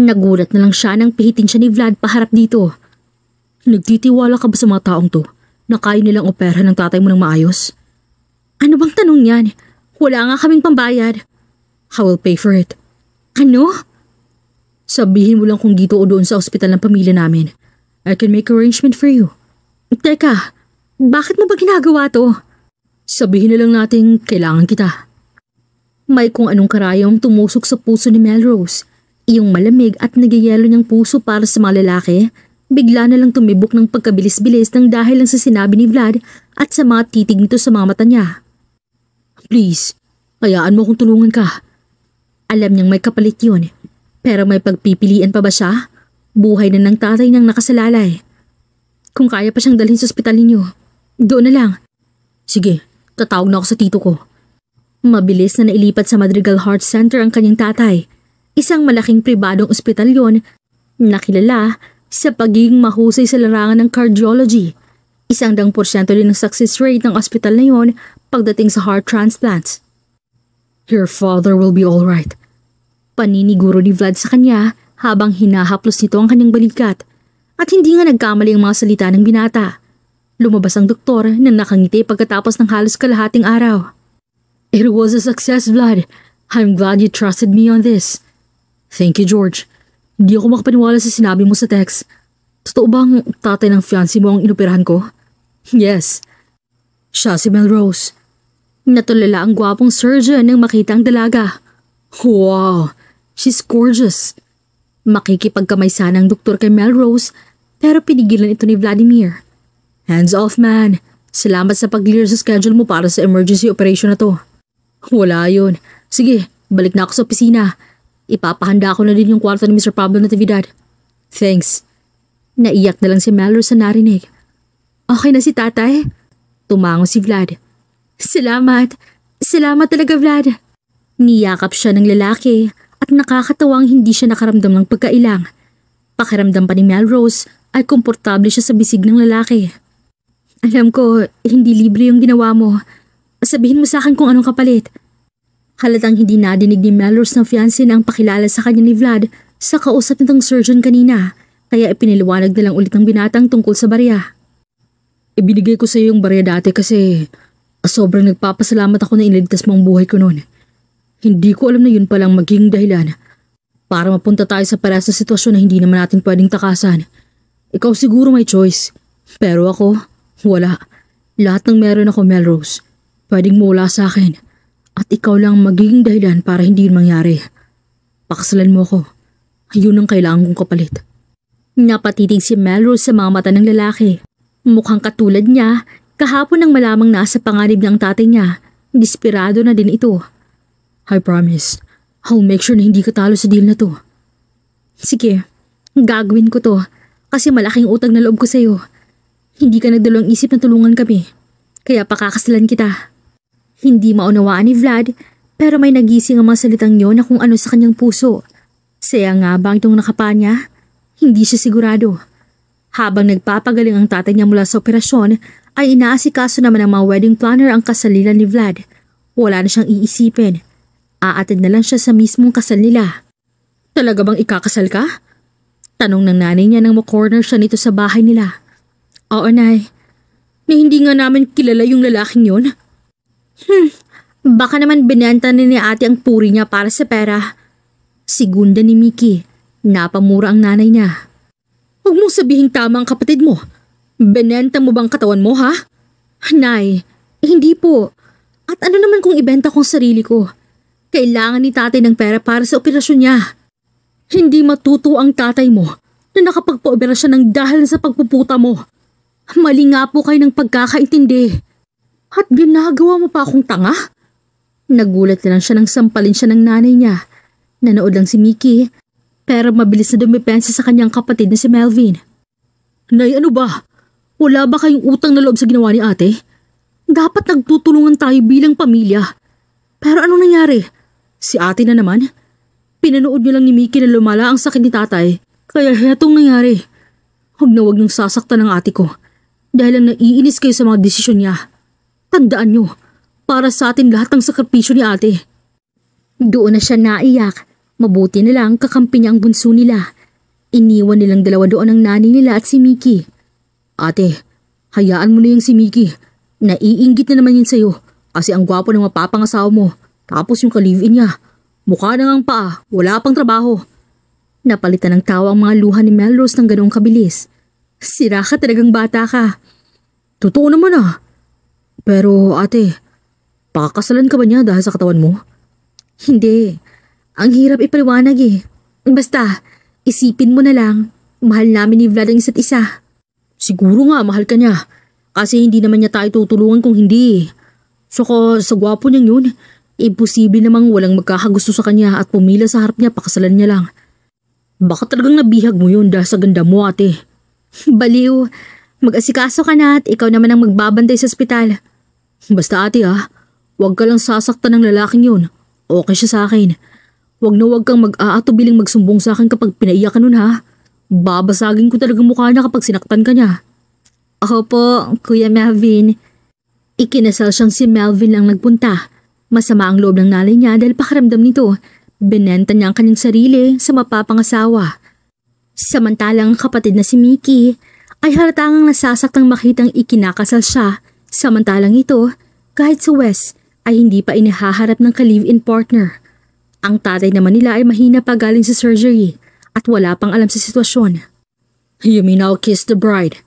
Nagulat na lang siya nang pihitin siya ni Vlad paharap dito. Nagtitiwala ka ba sa mga taong to na kaya nilang opera ng tatay mo ng maayos? Ano bang tanong yan? Wala nga kaming pambayad. I will pay for it. Ano? Sabihin mo lang kung dito o doon sa ospital ng pamilya namin. I can make arrangement for you. Teka, bakit mo ba ginagawa to? Sabihin na lang natin kailangan kita. May kung anong karayong tumusok sa puso ni Melrose. Iyong malamig at nagyayelo niyang puso para sa mga lalaki, bigla na lang tumibok ng pagkabilis-bilis ng dahil lang sa sinabi ni Vlad at sa mga titig nito sa mga mata niya. Please, hayaan mo akong tulungan ka. Alam niyang may kapalit yun, pero may pagpipilian pa ba siya? Buhay na ng tatay niyang nakasalalay. Kung kaya pa siyang dalhin sa ospital ninyo, doon na lang. Sige, tatawag na ako sa tito ko. Mabilis na nailipat sa Madrigal Heart Center ang kanyang tatay. Isang malaking pribadong ospital yon na kilala sa pagiging mahusay sa larangan ng cardiology. Isang dang porsyento din ang success rate ng ospital na yon pagdating sa heart transplants. Your father will be alright. Paniniguro ni Vlad sa kanya habang hinahaplos nito ang kanyang balikat at hindi nga nagkamali ang mga salita ng binata. Lumabas ang doktor na nakangiti pagkatapos ng halos kalahating araw. It was a success, Vlad. I'm glad you trusted me on this. Thank you, George. Di ako makapaniwala sa sinabi mo sa text. Totoo bang tatay ng fiancé mo ang inoperahan ko? Yes. Siya si Melrose. Natulala ang gwapong surgeon nang makita ang dalaga. Wow! She's gorgeous. Makikipagkamay sana ang doktor kay Melrose pero pinigilan ito ni Vladimir. Hands off man! Salamat sa pag-clear sa schedule mo para sa emergency operation na to. Wala yun. Sige, balik na ako sa opisina. Ipapahanda ko na din yung kwarto ni Mr. Pablo Natividad. Thanks. Naiyak na lang si Melrose sa narinig. Okay na si tatay? Tumango si Vlad. Salamat. Salamat talaga Vlad. Niyakap siya ng lalaki at nakakatawang hindi siya nakaramdam ng pagkailang. Pakiramdam pa ni Melrose ay komportable siya sa bisig ng lalaki. Alam ko, hindi libre yung ginawa mo. Sabihin mo sa akin kung anong kapalit. Halatang hindi nadinig ni Melrose ng fiancé na ang pakilala sa kanya ni Vlad sa kausap nitong surgeon kanina, kaya ipiniliwanag na lang ulit ng binatang tungkol sa barya. Ibinigay ko sa iyo yung barya dati kasi sobrang nagpapasalamat ako na iniligtas mo ang buhay ko noon. Hindi ko alam na yun palang maging dahilan para mapunta tayo sa pares na sitwasyon na hindi naman natin pwedeng takasan. Ikaw siguro may choice. Pero ako, wala. Lahat ng meron ako, Melrose, pwedeng mula sa akin. At ikaw lang magiging dahilan para hindi yun mangyari. Pakasalan mo ako. Yun ang kailangan kong kapalit. Napatitig si Melrose sa mga mata ng lalaki. Mukhang katulad niya, kahapon nang malamang nasa panganib ng tatay niya, dispirado na din ito. I promise. I'll make sure na hindi ka talo sa deal na to. Sige, gagawin ko to kasi malaking utang na loob ko sa'yo. Hindi ka nagdalawang isip na tulungan kami. Kaya pakakasalan kita. Hindi maunawaan ni Vlad pero may nagising ang mga salitang yon na kung ano sa kanyang puso. Saya nga ba itong nakapa niya? Hindi siya sigurado. Habang nagpapagaling ang tatay niya mula sa operasyon ay inaasikaso naman ng mga wedding planner ang kasalilan ni Vlad. Wala na siyang iisipin. Aatid na lang siya sa mismong kasal nila. Talaga bang ikakasal ka? Tanong ng nanay niya nang makorner siya nito sa bahay nila. Oo, nay. Na hindi nga namin kilala yung lalaking yon. Hmm, baka naman binenta ni ni ate ang puri niya para sa pera. Sigunda ni Mickey. Napamura ang nanay niya. Huwag mong sabihin tama ang kapatid mo. Benenta mo bang katawan mo, ha? Nay, hindi po. At ano naman kung ibenta kong sarili ko? Kailangan ni tatay ng pera para sa operasyon niya. Hindi matuto ang tatay mo na nakapagpa-operasyon ng dahil sa pagpuputa mo. Mali nga po kayo ng pagkakaintindi. At ginagawa mo pa akong tanga? Nagulat na lang siya nang sampalin siya ng nanay niya. Nanood lang si Mickey, pero mabilis na dumipensa sa kanyang kapatid na si Melvin. Nay, ano ba? Wala ba kayong utang na loob sa ginawa ni ate? Dapat nagtutulungan tayo bilang pamilya. Pero Ano nangyari? Si ate na naman? Pinanood niyo lang ni Mickey na lumala ang sakit ni tatay. Kaya hetong nangyari. Huwag na huwag niyong sasaktan ng ate ko. Dahil lang naiinis kayo sa mga desisyon niya. Tandaan niyo, para sa atin lahat ng sakripisyo ni ate. Doon na siya naiyak. Mabuti na lang kakampi niya ang bunso nila. Iniwan nilang dalawa doon ang nani nila at si Mickey. Ate, hayaan mo na yung si Mickey. Naiingit na naman yun sa'yo kasi ang gwapo ng mapapangasawa mo. Tapos yung ka-live-in niya, mukha na ngang paa, wala pang trabaho. Napalitan ng tawa ang mga luha ni Melrose ng ganong kabilis. Sira ka talagang bata ka. Totoo naman ah. Pero ate, pakasalan ka ba niya dahil sa katawan mo? Hindi. Ang hirap ipaliwanag eh. Basta, isipin mo na lang, mahal namin ni Vlad ang isa't isa. Siguro nga mahal ka niya. Kasi hindi naman niya tayo tutulungan kung hindi eh. Saka sa gwapo niyang yun, Imposible eh, namang walang magkakagusto sa kanya at pumila sa harap niya pakasalan niya lang. Baka talagang nabihag mo yun dahil sa ganda mo ate. (laughs) Baliw, mag-asikaso ka na at ikaw naman ang magbabantay sa ospital. Basta ate ha, ah. huwag ka lang sasaktan ng lalaking yun. Okay siya sa akin. Huwag na huwag kang mag-aatubiling magsumbong sa akin kapag pinaiyak ka nun ha. Babasagin ko talaga mukha niya kapag sinaktan ka niya. Ako po, Kuya Melvin. Ikinasal siyang si Melvin lang nagpunta Masama ang loob ng nanay niya dahil pakaramdam nito. Binenta niya ang kanyang sarili sa mapapangasawa. Samantalang kapatid na si Mickey ay halatang nasasaktang makitang ikinakasal siya. Samantalang ito, kahit sa West, ay hindi pa inihaharap ng ka-live-in partner. Ang tatay naman nila ay mahina pa galing sa surgery at wala pang alam sa sitwasyon. You may now kiss the bride.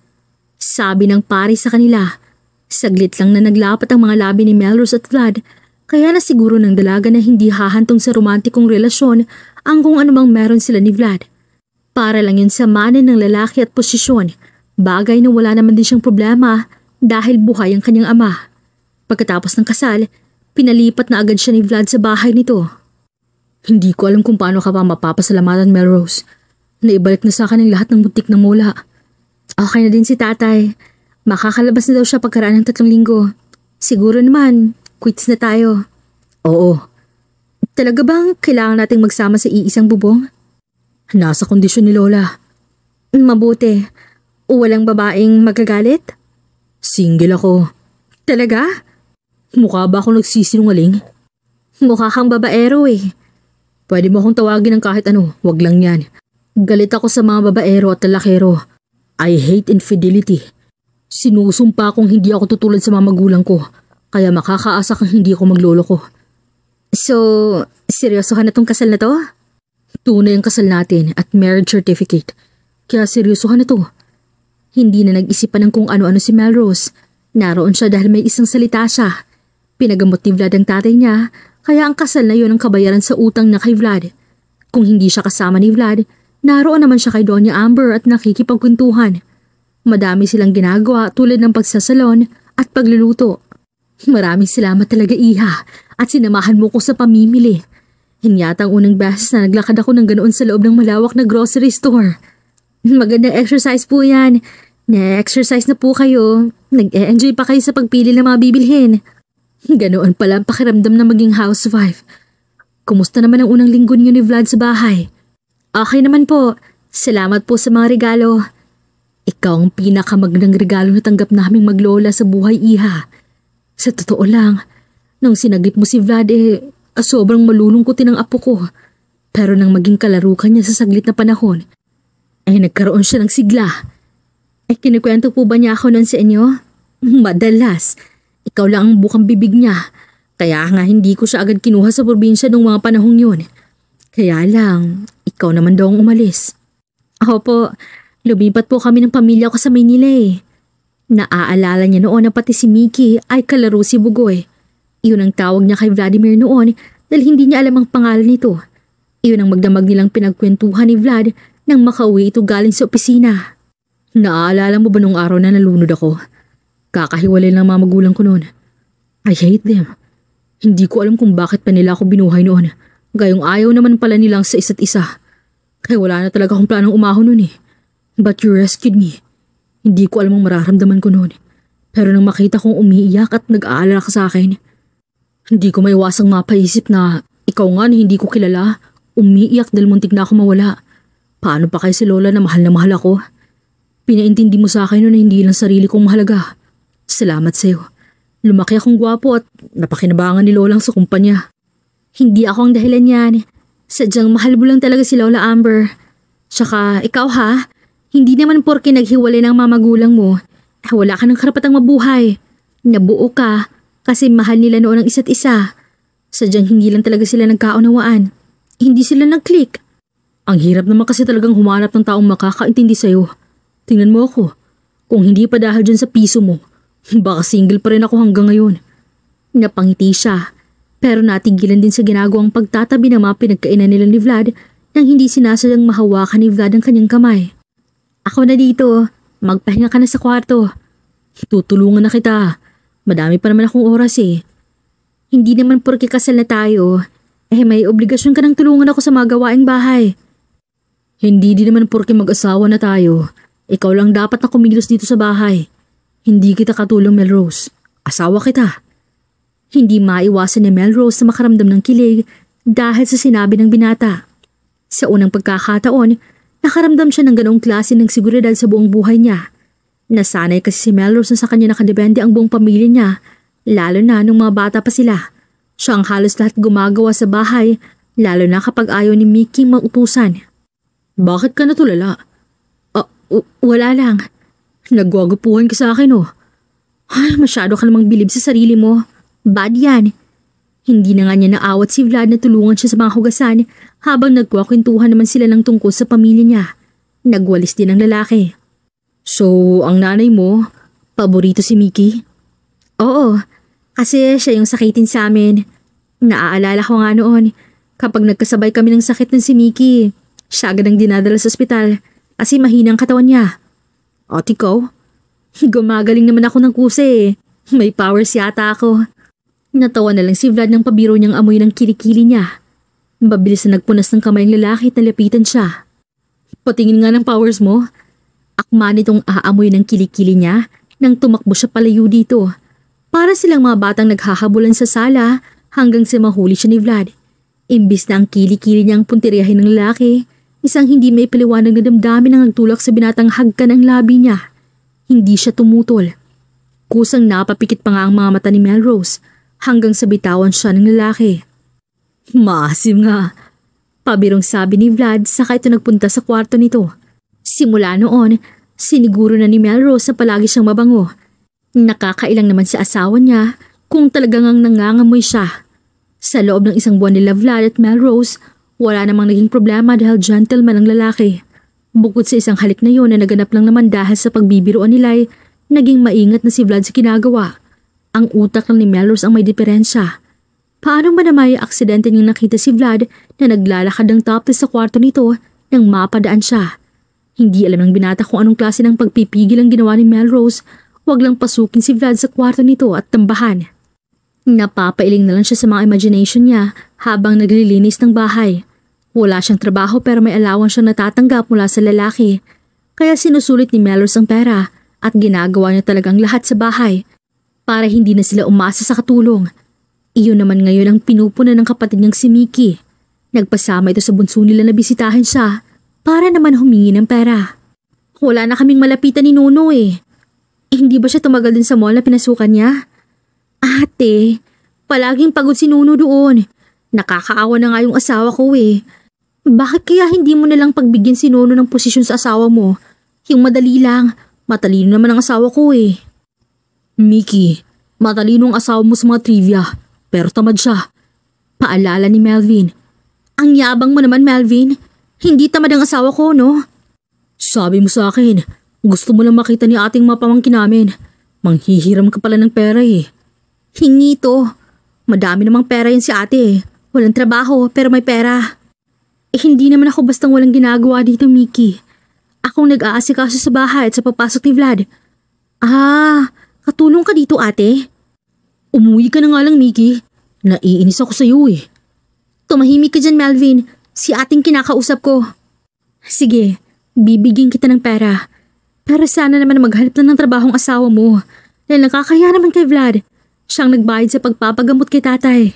Sabi ng pari sa kanila. Saglit lang na naglapat ang mga labi ni Melrose at Vlad kaya na siguro ng dalaga na hindi hahantong sa romantikong relasyon ang kung anumang meron sila ni Vlad. Para lang yun sa manin ng lalaki at posisyon, bagay na wala naman din siyang problema dahil buhay ang kanyang ama. Pagkatapos ng kasal, pinalipat na agad siya ni Vlad sa bahay nito. Hindi ko alam kung paano ka pa mapapasalamatan Melrose. Naibalik na sa akin ang lahat ng muntik na mula. Okay na din si tatay. Makakalabas na daw siya pagkaraan ng tatlong linggo. Siguro naman, Quits na tayo. Oo. Talaga bang kailangan nating magsama sa iisang bubong? Nasa kondisyon ni Lola. Mabuti. O Walang babaeng magagalit? Single ako. Talaga? Mukha ba akong nagsisinungaling? Mukha kang babaero eh. Pwede mo akong tawagin ng kahit ano, wag lang yan. Galit ako sa mga babaero at lalakero. I hate infidelity. Sinusumpa kong hindi ako tutulad sa mga magulang ko. Kaya makakaasa kang hindi ko magloloko. So, seryosohan na tong kasal na to? Tunay ang kasal natin at marriage certificate. Kaya seryosohan na to. Hindi na nag-isipan ng kung ano-ano si Melrose. Naroon siya dahil may isang salita siya. Pinagamot ni Vlad ang tatay niya, kaya ang kasal na yon ang kabayaran sa utang na kay Vlad. Kung hindi siya kasama ni Vlad, naroon naman siya kay Donya Amber at nakikipagkuntuhan. Madami silang ginagawa tulad ng pagsasalon at pagluluto. Maraming salamat talaga, Iha, at sinamahan mo ko sa pamimili. Hinyata ang unang beses na naglakad ako ng ganoon sa loob ng malawak na grocery store. Magandang exercise po yan. Na-exercise na po kayo. Nag-e-enjoy pa kayo sa pagpili ng mga bibilhin. Ganoon pala ang pakiramdam na maging housewife. Kumusta naman ang unang linggo niyo ni Vlad sa bahay? Okay naman po. Salamat po sa mga regalo. Ikaw ang pinakamagnang regalo na tanggap naming maglola sa buhay, Iha. Sa totoo lang, nung sinagip mo si Vlad eh, ah, sobrang malulungkotin ang apo ko. Pero nang maging kalaro ka niya sa saglit na panahon, ay eh, nagkaroon siya ng sigla. Ay eh, kinikwento po ba niya ako noon sa inyo? (laughs) Madalas, ikaw lang ang bukang bibig niya. Kaya nga hindi ko siya agad kinuha sa probinsya noong mga panahong yun. Kaya lang, ikaw naman daw ang umalis. Ako po, lumipat po kami ng pamilya ko sa Maynila eh. Naaalala niya noon na pati si Mickey ay kalaro si Bugoy. Iyon ang tawag niya kay Vladimir noon dahil hindi niya alam ang pangalan nito. Iyon ang magdamag nilang pinagkwentuhan ni Vlad nang makauwi ito galing sa opisina. Naaalala mo ba nung araw na nalunod ako? Kakahiwalay ng mga magulang ko noon. I hate them. Hindi ko alam kung bakit pa nila ako binuhay noon. Gayong ayaw naman pala nilang sa isa't isa. Kaya wala na talaga akong planong umahon noon eh. But you rescued me. Hindi ko alam ang mararamdaman ko noon. Eh. Pero nang makita kong umiiyak at nag-aalala ka sa akin, hindi ko maiwasang mapaisip na ikaw nga na hindi ko kilala, umiiyak dahil muntik na ako mawala. Paano pa kay si Lola na mahal na mahal ako? Pinaintindi mo sa akin no na hindi lang sarili kong mahalaga. Salamat sa'yo. Lumaki akong gwapo at napakinabangan ni Lola sa kumpanya. Hindi ako ang dahilan niyan. Eh. Sadyang mahal mo lang talaga si Lola Amber. Tsaka ikaw ha, hindi naman porke naghiwalay ng mga magulang mo, ah, wala ka ng karapatang mabuhay. Nabuo ka kasi mahal nila noon ang isa't isa. Sadyang hindi lang talaga sila nagkaunawaan. Hindi sila nag-click. Ang hirap naman kasi talagang humanap ng taong makakaintindi sa'yo. Tingnan mo ako. Kung hindi pa dahil dyan sa piso mo, (laughs) baka single pa rin ako hanggang ngayon. Napangiti siya, pero natigilan din sa ginagawang pagtatabi ng mga pinagkainan nila ni Vlad nang hindi sinasadyang mahawakan ni Vlad ang kanyang kamay. Ako na dito. Magpahinga ka na sa kwarto. Tutulungan na kita. Madami pa naman akong oras eh. Hindi naman porke kasal na tayo. Eh may obligasyon ka ng tulungan ako sa mga gawaing bahay. Hindi din naman porke mag-asawa na tayo. Ikaw lang dapat na kumilos dito sa bahay. Hindi kita katulong Melrose. Asawa kita. Hindi maiwasan ni Melrose na makaramdam ng kilig dahil sa sinabi ng binata. Sa unang pagkakataon, Nakaramdam siya ng ganoong klase ng seguridad sa buong buhay niya. Nasanay kasi si Melrose na sa kanya nakadepende ang buong pamilya niya, lalo na nung mga bata pa sila. Siya ang halos lahat gumagawa sa bahay, lalo na kapag ayaw ni Mickey mautusan. Bakit ka natulala? Uh, wala lang. Nagwagupuhan ka sa akin oh. Ay, masyado ka namang bilib sa sarili mo. Bad yan. Hindi na nga niya naawat si Vlad na tulungan siya sa mga hugasan habang nagkwakwentuhan naman sila ng tungkol sa pamilya niya. Nagwalis din ang lalaki. So, ang nanay mo, paborito si Mickey? Oo, kasi siya yung sakitin sa amin. Naaalala ko nga noon, kapag nagkasabay kami ng sakit ng si Mickey, siya agad ang dinadala sa ospital kasi mahinang katawan niya. At ikaw? (laughs) Gumagaling naman ako ng kuse eh. May powers yata ako. Natawa na lang si Vlad ng pabiro niyang amoy ng kilikili niya. Mabilis na nagpunas ng kamay ang lalaki at nalapitan siya. Patingin nga ng powers mo. Akma nitong aamoy ng kilikili niya nang tumakbo siya palayo dito. Para silang mga batang naghahabulan sa sala hanggang sa mahuli siya ni Vlad. Imbis na ang kilikili niya ang punteriyahin ng lalaki, isang hindi may paliwanag na damdamin ang nagtulak sa binatang hagkan ng labi niya. Hindi siya tumutol. Kusang napapikit pa nga ang mga mata ni Melrose hanggang sa bitawan siya ng lalaki. Maasim nga. Pabirong sabi ni Vlad saka ito nagpunta sa kwarto nito. Simula noon, siniguro na ni Melrose na palagi siyang mabango. Nakakailang naman sa asawa niya kung talagang ang nangangamoy siya. Sa loob ng isang buwan nila Vlad at Melrose, wala namang naging problema dahil gentleman ang lalaki. Bukod sa isang halik na yon na naganap lang naman dahil sa pagbibiroan nila, naging maingat na si Vlad sa kinagawa. Ang utak ni Melrose ang may diferensya. Paano ba na may aksidente niyang nakita si Vlad na naglalakad ng topless sa kwarto nito nang mapadaan siya? Hindi alam ng binata kung anong klase ng pagpipigil ang ginawa ni Melrose. Huwag lang pasukin si Vlad sa kwarto nito at tambahan. Napapailing na lang siya sa mga imagination niya habang naglilinis ng bahay. Wala siyang trabaho pero may alawang siyang natatanggap mula sa lalaki. Kaya sinusulit ni Melrose ang pera at ginagawa niya talagang lahat sa bahay para hindi na sila umasa sa katulong. Iyon naman ngayon ang pinupuna ng kapatid niyang si Mickey. Nagpasama ito sa bunso nila na bisitahin siya para naman humingi ng pera. Wala na kaming malapitan ni Nuno eh. eh hindi ba siya tumagal dun sa mall na pinasukan niya? Ate, palaging pagod si Nuno doon. Nakakaawa na nga yung asawa ko eh. Bakit kaya hindi mo nalang pagbigyan si Nuno ng posisyon sa asawa mo? Yung madali lang, matalino naman ang asawa ko eh. Mickey, matalinong asawa mo sa mga trivia, pero tamad siya. Paalala ni Melvin. Ang yabang mo naman, Melvin. Hindi tamad ang asawa ko, no? Sabi mo sa akin, gusto mo lang makita ni ating mapamangkin namin. Manghihiram ka pala ng pera eh. Hingi to. Madami namang pera yun si ate eh. Walang trabaho pero may pera. Eh hindi naman ako bastang walang ginagawa dito, Mickey. Akong nag-aasikaso sa bahay at sa papasok ni Vlad. Ah, Katulong ka dito ate. Umuwi ka na nga lang, Mickey. Naiinis ako sa iyo eh. Tumahimik ka dyan, Melvin. Si ating kinakausap ko. Sige, bibigyan kita ng pera. Pero sana naman maghalip na ng trabahong asawa mo. Dahil nakakaya naman kay Vlad. Siyang nagbayad sa pagpapagamot kay tatay.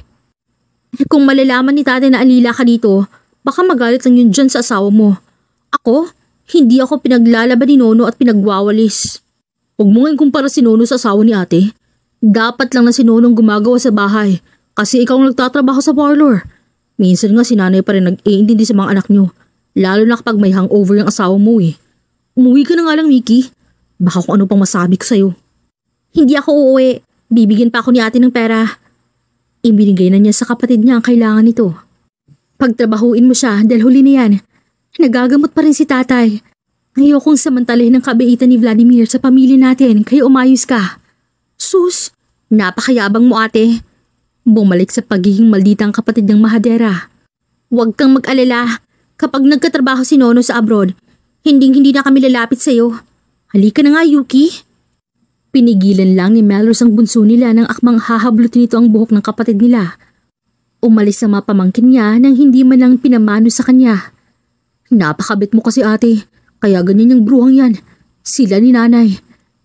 Kung malalaman ni tatay na alila ka dito, baka magalit lang yun dyan sa asawa mo. Ako, hindi ako pinaglalaban ni Nono at pinagwawalis. Huwag mo ngayon kumpara si Nono sa asawa ni ate. Dapat lang na si Nono gumagawa sa bahay kasi ikaw ang nagtatrabaho sa parlor. Minsan nga si nanay pa rin nag-iintindi sa mga anak nyo. Lalo na kapag may hangover yung asawa mo eh. Umuwi ka na nga lang, Mickey. Baka kung ano pang masabi ko sa'yo. Hindi ako uuwi. Bibigyan pa ako ni ate ng pera. Ibinigay na niya sa kapatid niya ang kailangan nito. Pagtrabahuin mo siya dahil huli na yan. Nagagamot pa rin si tatay. Ayokong samantalahin ang kabaitan ni Vladimir sa pamilya natin, kaya umayos ka. Sus! Napakayabang mo ate. Bumalik sa pagiging malditang kapatid ng Mahadera. Huwag kang mag-alala. Kapag nagkatrabaho si Nono sa abroad, hinding-hindi na kami lalapit sa'yo. Halika na nga, Yuki. Pinigilan lang ni Melrose ang bunso nila nang akmang hahablutin ito ang buhok ng kapatid nila. Umalis sa mapamangkin niya nang hindi man lang pinamano sa kanya. Napakabit mo kasi ate. Kaya ganyan yung bruhang yan. Sila ni nanay.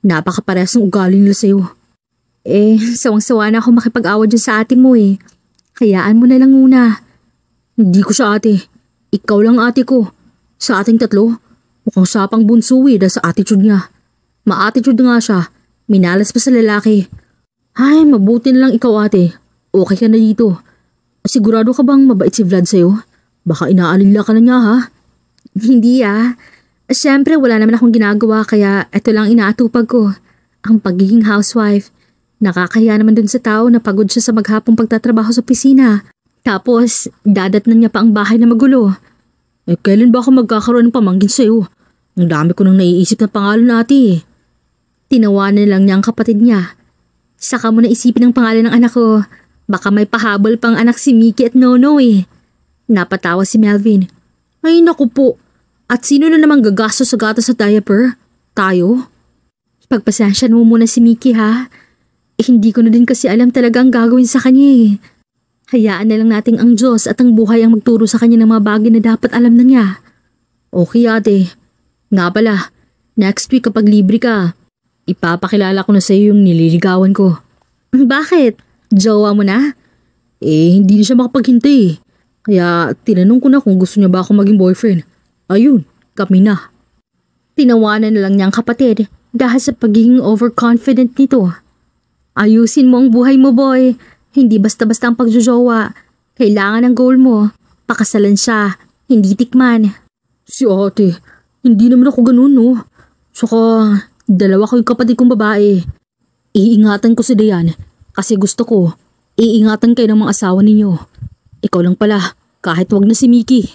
Napakapares ng ugali nila sa'yo. Eh, sawang-sawa na ako makipag-awa dyan sa ate mo eh. Hayaan mo na lang muna. Hindi ko siya ate. Ikaw lang ate ko. Sa ating tatlo, mukhang sapang bunso eh sa attitude niya. Ma-attitude nga siya. Minalas pa sa lalaki. Ay, mabuti na lang ikaw ate. Okay ka na dito. Sigurado ka bang mabait si Vlad sa'yo? Baka inaalila ka na niya ha? (laughs) Hindi ah. Siyempre, wala naman akong ginagawa kaya ito lang inaatupag ko. Ang pagiging housewife. Nakakaya naman dun sa tao na pagod siya sa maghapong pagtatrabaho sa opisina. Tapos, dadatnan niya pa ang bahay na magulo. Eh, kailan ba ako magkakaroon ng pamangkin sa'yo? Ang dami ko nang naiisip na pangalan natin eh. Tinawanan na lang niya ang kapatid niya. Saka mo naisipin ang pangalan ng anak ko. Baka may pahabol pang anak si Mickey at Nono eh. Napatawa si Melvin. Ay naku po, at sino na namang gagastos sa gatas at diaper? Tayo? Pagpasensya mo muna si Mickey ha. Eh, hindi ko na din kasi alam talaga ang gagawin sa kanya eh. Hayaan na lang natin ang Diyos at ang buhay ang magturo sa kanya ng mga bagay na dapat alam na niya. Okay ate. Nga pala, next week kapag libre ka, ipapakilala ko na sa iyo yung nililigawan ko. (laughs) Bakit? Jowa mo na? Eh, hindi na siya makapaghintay. Eh. Kaya tinanong ko na kung gusto niya ba ako maging boyfriend. Ayun, kami na. Tinawanan na lang ang kapatid dahil sa pagiging overconfident nito. Ayusin mo ang buhay mo, boy. Hindi basta-basta ang pagjojowa. Kailangan ng goal mo. Pakasalan siya, hindi tikman. Si ate, hindi naman ako ganun, no? Tsaka, dalawa ko yung kapatid kong babae. Iingatan ko si Dayan kasi gusto ko iingatan kayo ng mga asawa ninyo. Ikaw lang pala, kahit wag na si Mickey.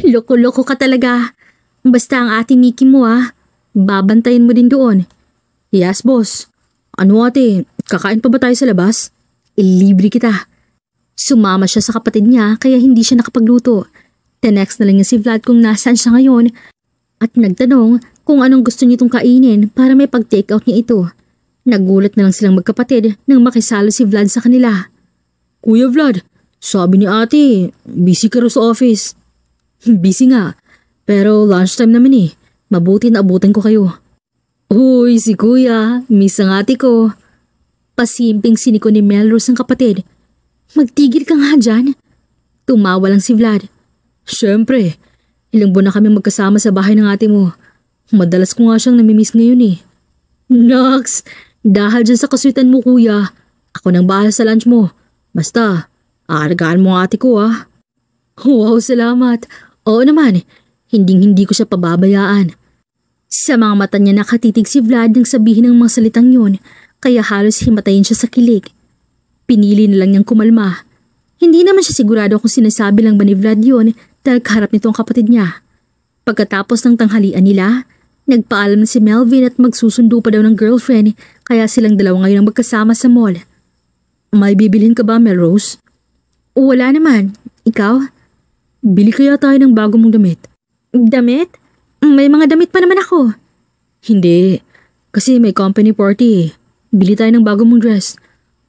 Loko-loko ka talaga. Basta ang ate Nikki mo ah. Babantayin mo din doon. Yes, boss. Ano ate, kakain pa ba tayo sa labas? Ilibre kita. Sumama siya sa kapatid niya kaya hindi siya nakapagluto. Tinext na lang niya si Vlad kung nasaan siya ngayon at nagtanong kung anong gusto nitong kainin para may pag-take out niya ito. Nagulat na lang silang magkapatid nang makisalo si Vlad sa kanila. Kuya Vlad, sabi ni ate, busy ka sa office. (laughs) Busy nga. Pero lunchtime naman eh. Mabuti na abutin ko kayo. Uy, si kuya. Miss ang ate ko. Pasimping siniko ni Melrose ang kapatid. Magtigil ka nga dyan. Tumawa lang si Vlad. Siyempre. Ilang buwan na kami magkasama sa bahay ng ate mo. Madalas ko nga siyang namimiss ngayon eh. Nox! Dahil dyan sa kasuitan mo kuya, ako nang bahala sa lunch mo. Basta, aalagaan mo ang ate ko ah. Wow, salamat. Oo naman, hinding-hindi ko siya pababayaan. Sa mga mata niya nakatitig si Vlad nang sabihin ng mga salitang yun, kaya halos himatayin siya sa kilig. Pinili na lang niyang kumalma. Hindi naman siya sigurado kung sinasabi lang ba ni Vlad yun dahil kaharap nito ang kapatid niya. Pagkatapos ng tanghalian nila, nagpaalam na si Melvin at magsusundo pa daw ng girlfriend kaya silang dalawa ngayon ang magkasama sa mall. May bibilhin ka ba, Melrose? O, wala naman. Ikaw? Bili kaya tayo ng bago mong damit. Damit? May mga damit pa naman ako. Hindi. Kasi may company party. Eh. Bili tayo ng bago mong dress.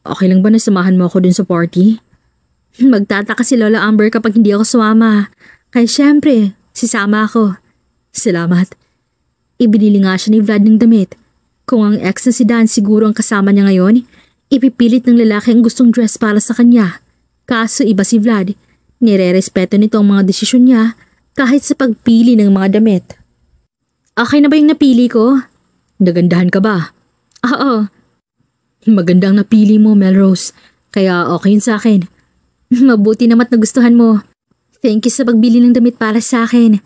Okay lang ba na samahan mo ako dun sa party? (laughs) Magtataka si Lola Amber kapag hindi ako sumama. Kaya syempre, sisama ako. Salamat. Ibinili nga siya ni Vlad ng damit. Kung ang ex na si Dan siguro ang kasama niya ngayon, ipipilit ng lalaki ang gustong dress para sa kanya. Kaso iba si Vlad. Nirerespeto nito ang mga desisyon niya kahit sa pagpili ng mga damit. Okay na ba yung napili ko? Nagandahan ka ba? Oo. Magandang napili mo, Melrose. Kaya okay yun sa akin. Mabuti namat nagustuhan mo. Thank you sa pagbili ng damit para sa akin.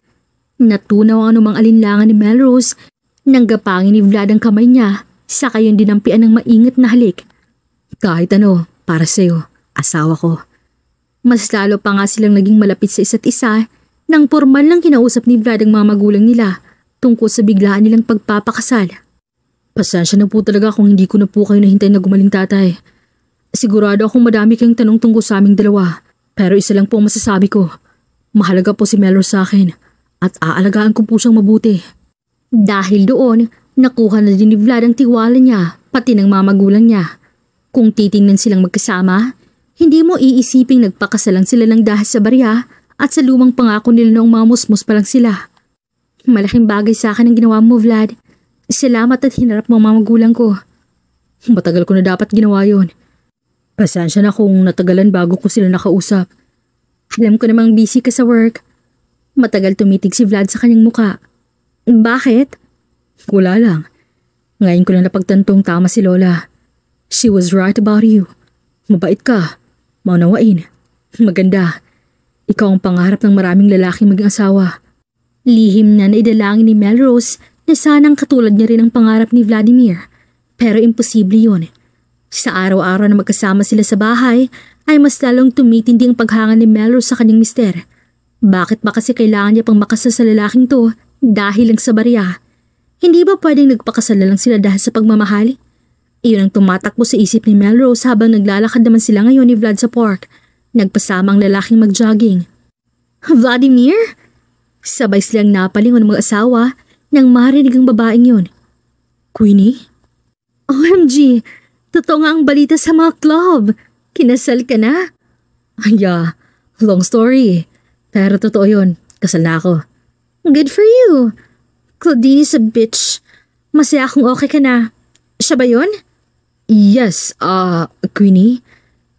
Natunaw ang anumang alinlangan ni Melrose nang gapangin ni Vlad ang kamay niya sa yung dinampian ng maingat na halik. Kahit ano, para sa'yo, asawa ko. Mas lalo pa nga silang naging malapit sa isa't isa nang formal lang kinausap ni Vlad ang mga magulang nila tungkol sa biglaan nilang pagpapakasal. Pasensya na po talaga kung hindi ko na po kayo nahintay na gumaling tatay. Sigurado akong madami kayong tanong tungkol sa aming dalawa pero isa lang po ang masasabi ko. Mahalaga po si Melor sa akin at aalagaan ko po siyang mabuti. Dahil doon, nakuha na din ni Vlad ang tiwala niya pati ng mga magulang niya. Kung titingnan silang magkasama, hindi mo iisiping lang sila ng dahil sa barya at sa lumang pangako nila noong mga musmus pa lang sila. Malaking bagay sa akin ang ginawa mo, Vlad. Salamat at hinarap mo mga magulang ko. Matagal ko na dapat ginawa yon. Pasensya na kung natagalan bago ko sila nakausap. Alam ko namang busy ka sa work. Matagal tumitig si Vlad sa kanyang muka. Bakit? Wala lang. Ngayon ko lang napagtantong tama si Lola. She was right about you. Mabait ka. Maunawain. Maganda. Ikaw ang pangarap ng maraming lalaking maging asawa. Lihim na naidalangin ni Melrose na sanang katulad niya rin ang pangarap ni Vladimir. Pero imposible yon. Sa araw-araw na magkasama sila sa bahay, ay mas lalong tumitindi ang paghanga ni Melrose sa kanyang mister. Bakit ba kasi kailangan niya pang makasal sa lalaking to dahil lang sa barya? Hindi ba pwedeng nagpakasal lang sila dahil sa pagmamahali? Iyon ang tumatakbo sa isip ni Melrose habang naglalakad naman sila ngayon ni Vlad sa park. Nagpasama ang lalaking mag-jogging. Vladimir? Sabay silang napalingon ng mga asawa nang marinig ang babaeng yon. Queenie? OMG! Totoo nga ang balita sa mga club! Kinasal ka na? Yeah, long story. Pero totoo yun, kasal na ako. Good for you! Claudine is a bitch. Masaya akong okay ka na. Siya ba yun? Yes, uh, Queenie.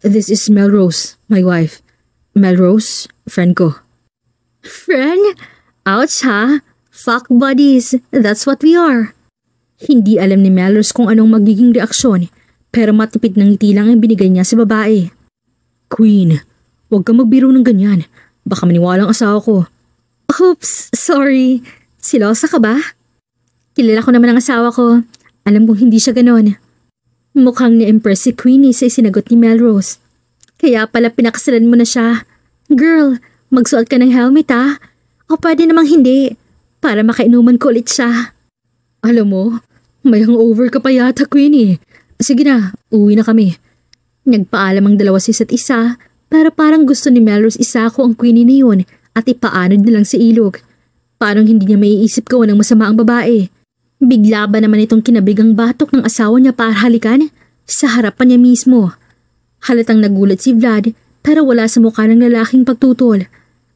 This is Melrose, my wife. Melrose, friend ko. Friend? Ouch ha? Fuck buddies, that's what we are. Hindi alam ni Melrose kung anong magiging reaksyon, pero matipid ng ngiti lang ang binigay niya sa babae. Queen, huwag ka magbiro ng ganyan. Baka maniwala ang asawa ko. Oops, sorry. Silosa ka ba? Kilala ko naman ang asawa ko. Alam kong hindi siya ganon. Mukhang na-impress si Queenie sa isinagot ni Melrose. Kaya pala pinakasalan mo na siya. Girl, magsuot ka ng helmet ah. O pwede namang hindi. Para makainuman ko ulit siya. Alam mo, may hangover ka pa yata Queenie. Sige na, uwi na kami. Nagpaalam ang dalawa sa isa't isa pero parang gusto ni Melrose isa ko ang Queenie na yun at ipaanod na lang si ilog. Parang hindi niya maiisip gawa ng masama ang babae. Bigla ba naman itong kinabigang batok ng asawa niya para halikan? Sa harapan niya mismo. Halatang nagulat si Vlad pero wala sa mukha ng lalaking pagtutol.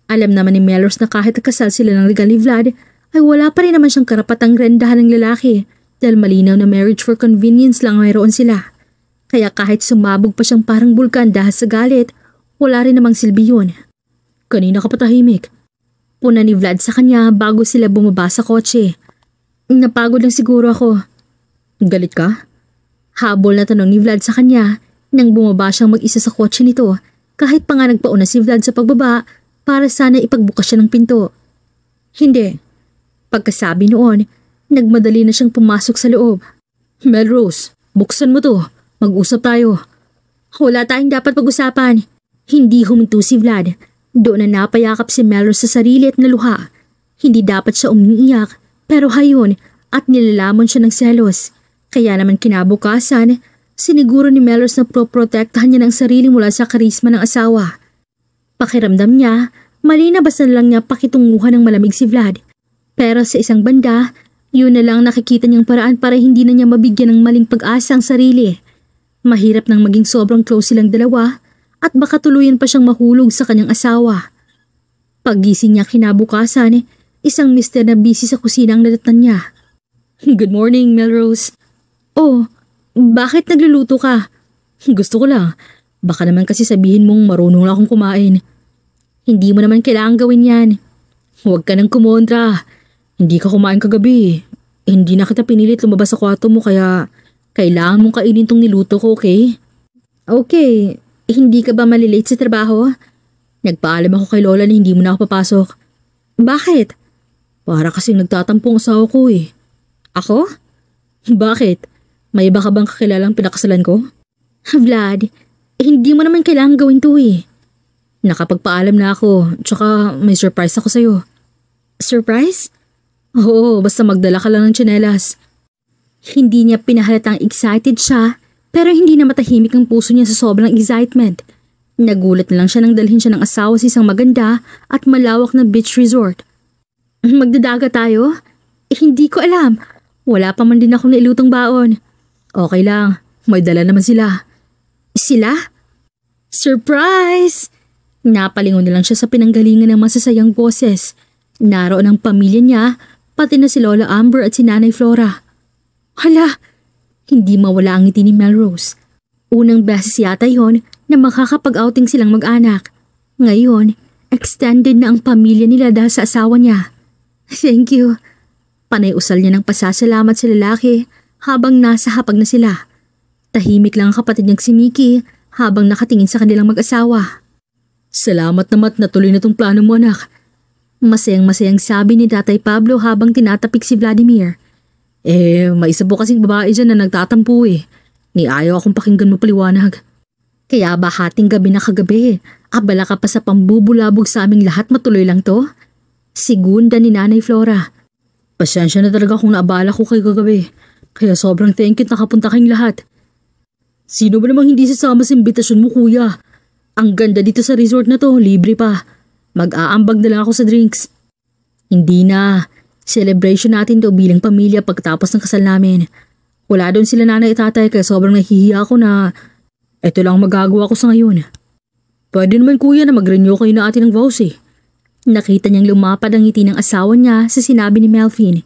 Alam naman ni Melrose na kahit kasal sila ng legal ni Vlad ay wala pa rin naman siyang karapatang rendahan ng lalaki dahil malinaw na marriage for convenience lang mayroon sila. Kaya kahit sumabog pa siyang parang bulkan dahil sa galit, wala rin namang silbi yun. Kanina ka patahimik. Puna ni Vlad sa kanya bago sila bumaba sa kotse. Napagod lang siguro ako. Galit ka? Habol na tanong ni Vlad sa kanya nang bumaba siyang mag-isa sa kotse nito kahit pa nga nagpauna si Vlad sa pagbaba para sana ipagbukas siya ng pinto. Hindi. Pagkasabi noon, nagmadali na siyang pumasok sa loob. Melrose, buksan mo to. Mag-usap tayo. Wala tayong dapat pag-usapan. Hindi huminto si Vlad. Doon na napayakap si Melrose sa sarili at naluha. Hindi dapat siya umiiyak Naruha yun at nilalamon siya ng selos. Kaya naman kinabukasan, siniguro ni Mellors na poprotektahan niya ng sarili mula sa karisma ng asawa. Pakiramdam niya, malinabasan lang niya pakitunguhan ng malamig si Vlad. Pero sa isang banda, yun na lang nakikita niyang paraan para hindi na niya mabigyan ng maling pag-asa ang sarili. Mahirap nang maging sobrang close silang dalawa at baka tuluyan pa siyang mahulog sa kanyang asawa. Paggising niya kinabukasan, eh, Isang mister na busy sa kusina ang nadatan niya. (laughs) Good morning, Melrose. Oh, bakit nagluluto ka? (laughs) Gusto ko lang. Baka naman kasi sabihin mong marunong lang akong kumain. Hindi mo naman kailangan gawin yan. Huwag ka nang kumontra. Hindi ka kumain kagabi. Hindi na kita pinilit lumabas sa kwarto mo kaya kailangan mong kainin tong niluto ko, okay? Okay, hindi ka ba malilate sa trabaho? Nagpaalam ako kay Lola na hindi mo na ako papasok. Bakit? Para kasi nagtatampong asawa ko eh. Ako? Bakit? May iba ka bang kakilalang pinakasalan ko? Vlad, eh, hindi mo naman kailangan gawin to eh. Nakapagpaalam na ako, tsaka may surprise ako sa'yo. Surprise? Oo, basta magdala ka lang ng tsinelas. Hindi niya pinahalatang excited siya, pero hindi na matahimik ang puso niya sa sobrang excitement. Nagulat na lang siya nang dalhin siya ng asawa sa isang maganda at malawak na beach resort. Magdadaga tayo? Eh, hindi ko alam. Wala pa man din ako nailutong baon. Okay lang, may dala naman sila. Sila? Surprise! Napalingon na lang siya sa pinanggalingan ng masasayang boses. Naroon ang pamilya niya, pati na si Lola Amber at si Nanay Flora. Hala! Hindi mawala ang ngiti ni Melrose. Unang beses yata yon na makakapag-outing silang mag-anak. Ngayon, extended na ang pamilya nila dahil sa asawa niya. Thank you. Panay usal niya ng pasasalamat sa lalaki habang nasa hapag na sila. Tahimik lang ang kapatid niyang si Mickey habang nakatingin sa kanilang mag-asawa. Salamat namat na tuloy na tong plano mo anak. Masayang-masayang sabi ni Tatay Pablo habang tinatapik si Vladimir. Eh, may isa po kasing babae dyan na nagtatampo eh. Ni ayaw akong pakinggan mo paliwanag. Kaya ba hating gabi na kagabi, abala ka pa sa pambubulabog sa aming lahat matuloy lang to? Segunda ni Nanay Flora. Pasensya na talaga kung naabala ko kay kagabi. Kaya sobrang thank you nakapunta kayong lahat. Sino ba namang hindi sasama sa imbitasyon mo kuya? Ang ganda dito sa resort na to, libre pa. Mag-aambag na lang ako sa drinks. Hindi na. Celebration natin to bilang pamilya pagtapos ng kasal namin. Wala doon sila nanay at tatay kaya sobrang nahihiya ako na ito lang magagawa ko sa ngayon. Pwede naman kuya na mag-renew kayo na atin ng vows eh. Nakita niyang lumapad ang ngiti ng asawa niya sa sinabi ni Melvin.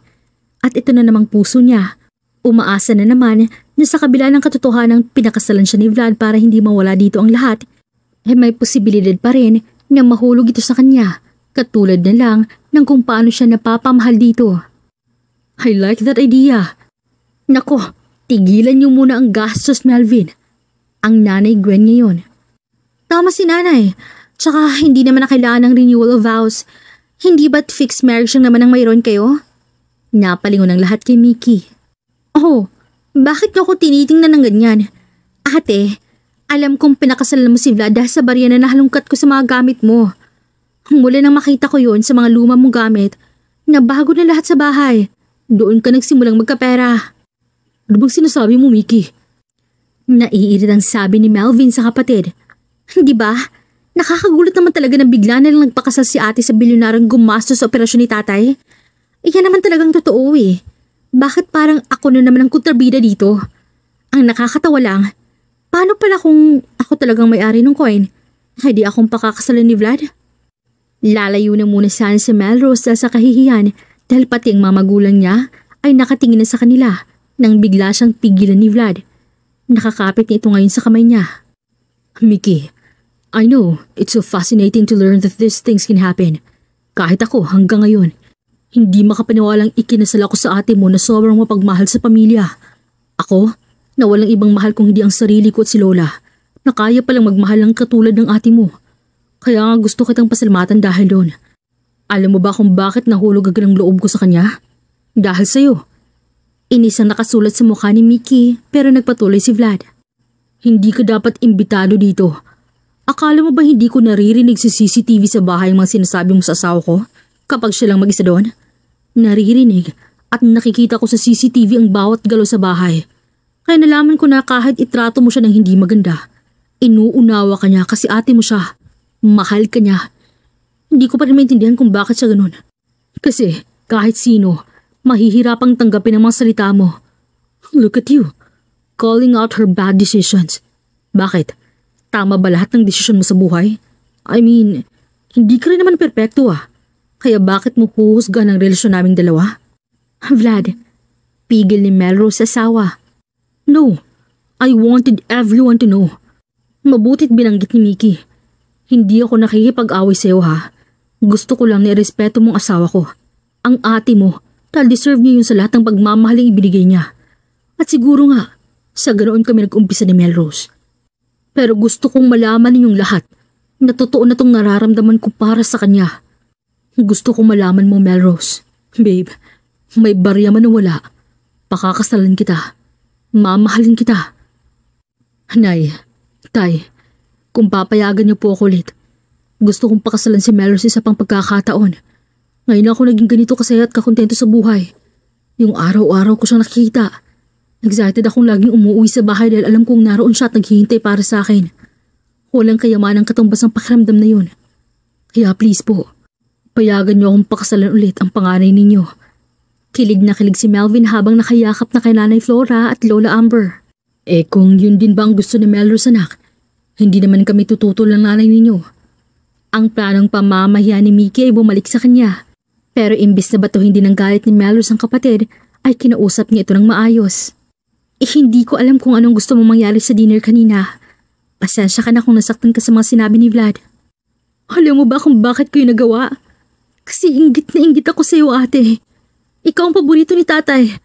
At ito na namang puso niya. Umaasa na naman na sa kabila ng katotohanang pinakasalan siya ni Vlad para hindi mawala dito ang lahat, eh may posibilidad pa rin na mahulog ito sa kanya, katulad na lang ng kung paano siya napapamahal dito. I like that idea. Nako, tigilan niyo muna ang gastos, Melvin. Ang nanay Gwen ngayon. Tama si nanay. Tsaka hindi naman na kailangan ng renewal of vows. Hindi ba't fixed marriage lang naman ang mayroon kayo? Napalingon ng lahat kay Mickey. Oh, bakit ako tinitingnan ng ganyan? Ate, alam kong pinakasalan mo si Vlad dahil sa barya na nahalungkat ko sa mga gamit mo. Mula nang makita ko yon sa mga luma mong gamit, nabago na lahat sa bahay. Doon ka nagsimulang magkapera. Ano bang sinasabi mo, Mickey? Naiirit ang sabi ni Melvin sa kapatid. Di ba? Nakakagulat naman talaga na bigla na lang nagpakasal si ate sa bilyonarang gumastos sa operasyon ni tatay. Iyan naman talagang totoo eh. Bakit parang ako na naman ang kontrabida dito? Ang nakakatawa lang, paano pala kung ako talagang may-ari ng coin? Ay di akong pakakasalan ni Vlad? Lalayo na muna sana si Melrose dahil sa kahihiyan dahil pati ang mamagulang niya ay nakatingin na sa kanila nang bigla siyang pigilan ni Vlad. Nakakapit niya ito ngayon sa kamay niya. Mickey, I know, it's so fascinating to learn that these things can happen. Kahit ako hanggang ngayon, hindi makapaniwalang ikinasal ako sa ate mo na sobrang mapagmahal sa pamilya. Ako, na walang ibang mahal kung hindi ang sarili ko at si Lola, na kaya palang magmahal ng katulad ng ate mo. Kaya nga gusto kitang pasalamatan dahil doon. Alam mo ba kung bakit nahulog agad ang loob ko sa kanya? Dahil sa'yo. Inis ang nakasulat sa mukha ni Mickey pero nagpatuloy si Vlad. Hindi ka dapat imbitado dito Akala mo ba hindi ko naririnig sa CCTV sa bahay mga sinasabi mo sa asawa ko? Kapag siya lang mag-isa doon? Naririnig at nakikita ko sa CCTV ang bawat galo sa bahay. Kaya nalaman ko na kahit itrato mo siya ng hindi maganda, inuunawa ka niya kasi ate mo siya. Mahal ka niya. Hindi ko pa rin maintindihan kung bakit siya ganun. Kasi kahit sino, mahihirapang tanggapin ang mga salita mo. Look at you, calling out her bad decisions. Bakit? Tama ba lahat ng desisyon mo sa buhay? I mean, hindi ka rin naman perpekto ah. Kaya bakit mo huhusgan ang relasyon naming dalawa? Vlad, pigil ni Melrose sa asawa. No, I wanted everyone to know. Mabutit binanggit ni Mickey. Hindi ako nakikipag-away sa'yo ha. Gusto ko lang na irespeto mong asawa ko. Ang ate mo, tal deserve niya yun sa lahat ng pagmamahaling ibinigay niya. At siguro nga, sa ganoon kami nag-umpisa ni Melrose. Pero gusto kong malaman ninyong lahat na totoo na tong nararamdaman ko para sa kanya. Gusto kong malaman mo, Melrose. Babe, may barya man o wala. Pakakasalan kita. Mamahalin kita. Nay, tay, kung papayagan niyo po ako ulit, gusto kong pakasalan si Melrose sa pang pagkakataon. Ngayon ako naging ganito kasaya at kakontento sa buhay. Yung araw-araw ko siyang nakikita. Excited akong laging umuwi sa bahay dahil alam kong naroon siya at naghihintay para sa akin. Walang kayamanang katumbas ang pakiramdam na yun. Kaya please po, payagan niyo akong pakasalan ulit ang panganay ninyo. Kilig na kilig si Melvin habang nakayakap na kay Nanay Flora at Lola Amber. Eh kung yun din ba ang gusto ni Melrose anak, hindi naman kami tututol ng nanay ninyo. Ang planong pamamahiya ni Mickey ay bumalik sa kanya. Pero imbis na batuhin din ng galit ni Melrose ang kapatid, ay kinausap niya ito ng maayos. Eh, hindi ko alam kung anong gusto mong mangyari sa dinner kanina. Pasensya ka na kung nasaktan ka sa mga sinabi ni Vlad. Alam mo ba kung bakit ko yung nagawa? Kasi inggit na inggit ako sa iyo ate. Ikaw ang paborito ni tatay.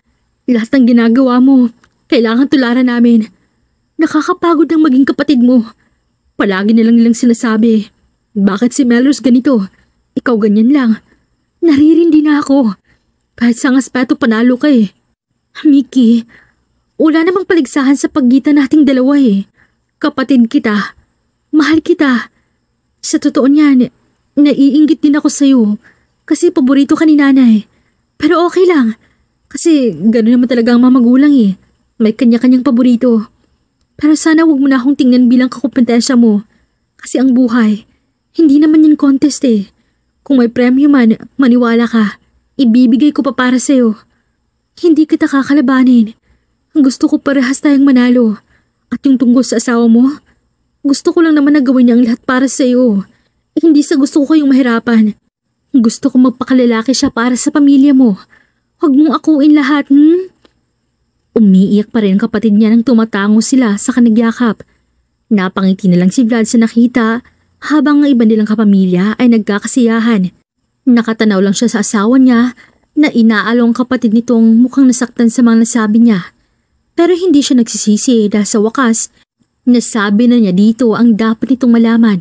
Lahat ng ginagawa mo, kailangan tularan namin. Nakakapagod ang maging kapatid mo. Palagi nilang nilang sinasabi, bakit si Melrose ganito? Ikaw ganyan lang. Naririndi na ako. Kahit sa aspeto panalo ka eh. Mickey, wala namang paligsahan sa pagitan nating dalawa eh. Kapatid kita. Mahal kita. Sa totoo niyan, naiingit din ako sa'yo. Kasi paborito ka ni nanay. Pero okay lang. Kasi gano'n naman talaga ang mga magulang eh. May kanya-kanyang paborito. Pero sana wag mo na akong tingnan bilang kakumpetensya mo. Kasi ang buhay, hindi naman yun contest eh. Kung may premyo man, maniwala ka. Ibibigay ko pa para sa'yo. Hindi kita kakalabanin. Gusto ko parehas tayong manalo. At yung tungkol sa asawa mo, gusto ko lang naman na gawin niya ang lahat para sa iyo. Eh, hindi sa gusto ko kayong mahirapan. Gusto ko magpakalalaki siya para sa pamilya mo. Huwag mong akuin lahat, hmm? Umiiyak pa rin kapatid niya nang tumatango sila sa kanigyakap. Napangiti na lang si Vlad sa nakita habang ang iba nilang kapamilya ay nagkakasiyahan. Nakatanaw lang siya sa asawa niya na inaalong kapatid nitong mukhang nasaktan sa mga nasabi niya. Pero hindi siya nagsisisi dahil sa wakas, nasabi na niya dito ang dapat nitong malaman.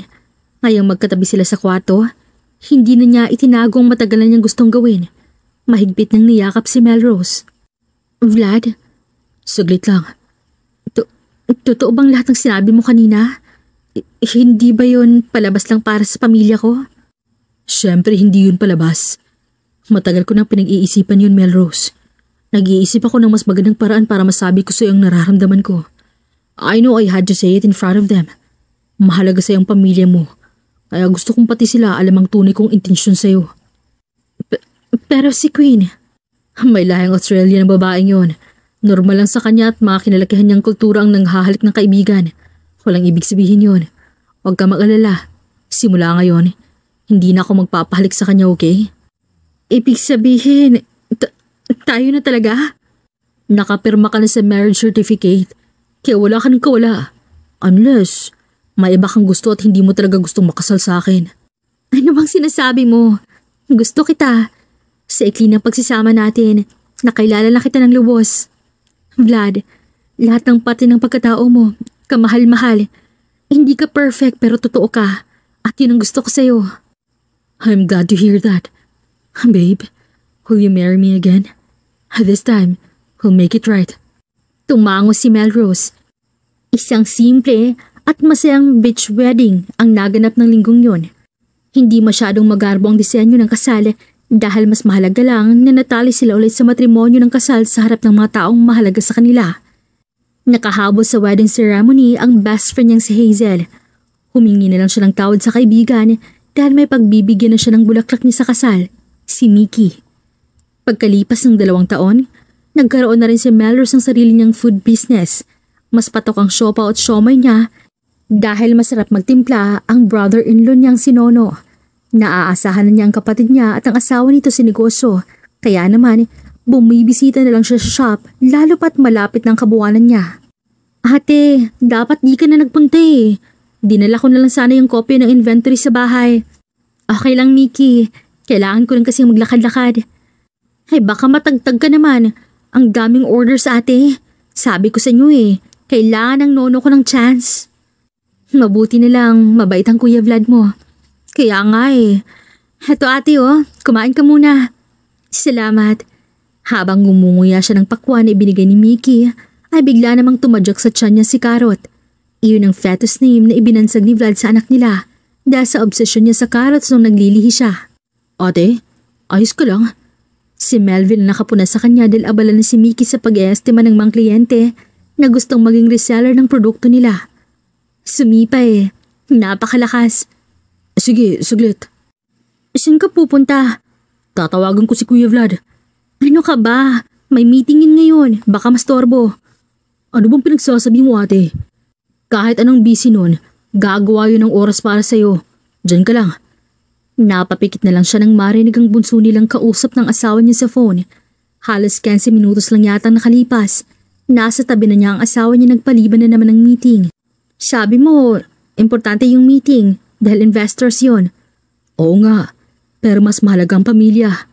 Ngayong magkatabi sila sa kwarto, hindi na niya itinago ang matagal na niyang gustong gawin. Mahigpit nang niyakap si Melrose. Vlad, saglit lang. To totoo bang lahat ng sinabi mo kanina? I hindi ba yon palabas lang para sa pamilya ko? Siyempre hindi yun palabas. Matagal ko nang pinag-iisipan yun, Melrose. Nag-iisip ako ng mas magandang paraan para masabi ko sa sa'yo ang nararamdaman ko. I know I had to say it in front of them. Mahalaga sa'yo ang pamilya mo. Kaya gusto kong pati sila alam ang tunay kong intensyon sa P pero si Queen, may lahing Australian ang babaeng yon. Normal lang sa kanya at mga kinalakihan niyang kultura ang nanghahalik ng kaibigan. Walang ibig sabihin yon. Huwag ka mag-alala. Simula ngayon, hindi na ako magpapahalik sa kanya, okay? Ibig sabihin, tayo na talaga? Nakapirma ka na sa marriage certificate, kaya wala ka ng kawala. Unless, may iba kang gusto at hindi mo talaga gustong makasal sa akin. Ano bang sinasabi mo? Gusto kita. Sa ikli ng pagsisama natin, nakilala na kita ng lubos. Vlad, lahat ng pati ng pagkatao mo, kamahal-mahal. Hindi ka perfect pero totoo ka. At yun ang gusto ko sa'yo. I'm glad to hear that. Babe, Will you marry me again? This time, we'll make it right. Tumango si Melrose. Isang simple at masayang beach wedding ang naganap ng linggong yon. Hindi masyadong magarbo ang disenyo ng kasal dahil mas mahalaga lang na natali sila ulit sa matrimonyo ng kasal sa harap ng mga taong mahalaga sa kanila. Nakahabol sa wedding ceremony ang best friend niyang si Hazel. Humingi na lang siya ng tawad sa kaibigan dahil may pagbibigyan na siya ng bulaklak niya sa kasal, si Mickey. Pagkalipas ng dalawang taon, nagkaroon na rin si Melrose ng sarili niyang food business. Mas patok ang siopa at siomay niya dahil masarap magtimpla ang brother-in-law niyang si Nono. Naaasahan na niya ang kapatid niya at ang asawa nito si negosyo. Kaya naman, bumibisita na lang siya sa shop lalo pat malapit ng kabuwanan niya. Ate, dapat di ka na nagpunta eh. Dinala ko na lang sana yung kopya ng inventory sa bahay. Okay lang, Mickey. Kailangan ko rin kasi maglakad-lakad. Ay baka matagtag ka naman. Ang daming orders ate. Sabi ko sa inyo eh, kailangan ng nono ko ng chance. Mabuti na lang, mabait ang Kuya Vlad mo. Kaya nga eh. Heto ate oh, kumain ka muna. Salamat. Habang gumunguya siya ng pakwan na ibinigay ni Mickey, ay bigla namang tumadyak sa tiyan niya si Carrot. Iyon ang fetus name na ibinansag ni Vlad sa anak nila dahil sa obsesyon niya sa carrots nung naglilihi siya. Ate, ayos ka lang. Si Melvin nakapuna sa kanya dahil abala na si Mickey sa pag-eestima ng mga kliyente na gustong maging reseller ng produkto nila. Sumipa eh. Napakalakas. Sige, saglit. Saan ka pupunta? Tatawagan ko si Kuya Vlad. Ano ka ba? May meeting yun ngayon. Baka mastorbo. Ano bang pinagsasabi mo ate? Kahit anong busy nun, gagawa yun ng oras para sa'yo. Diyan ka lang. Napapikit na lang siya nang marinig ang bunso nilang kausap ng asawa niya sa phone. Halos 15 minutos lang yata nakalipas. Nasa tabi na niya ang asawa niya nagpaliban na naman ng meeting. Sabi mo, importante yung meeting dahil investors yon. Oo nga, pero mas mahalaga ang pamilya.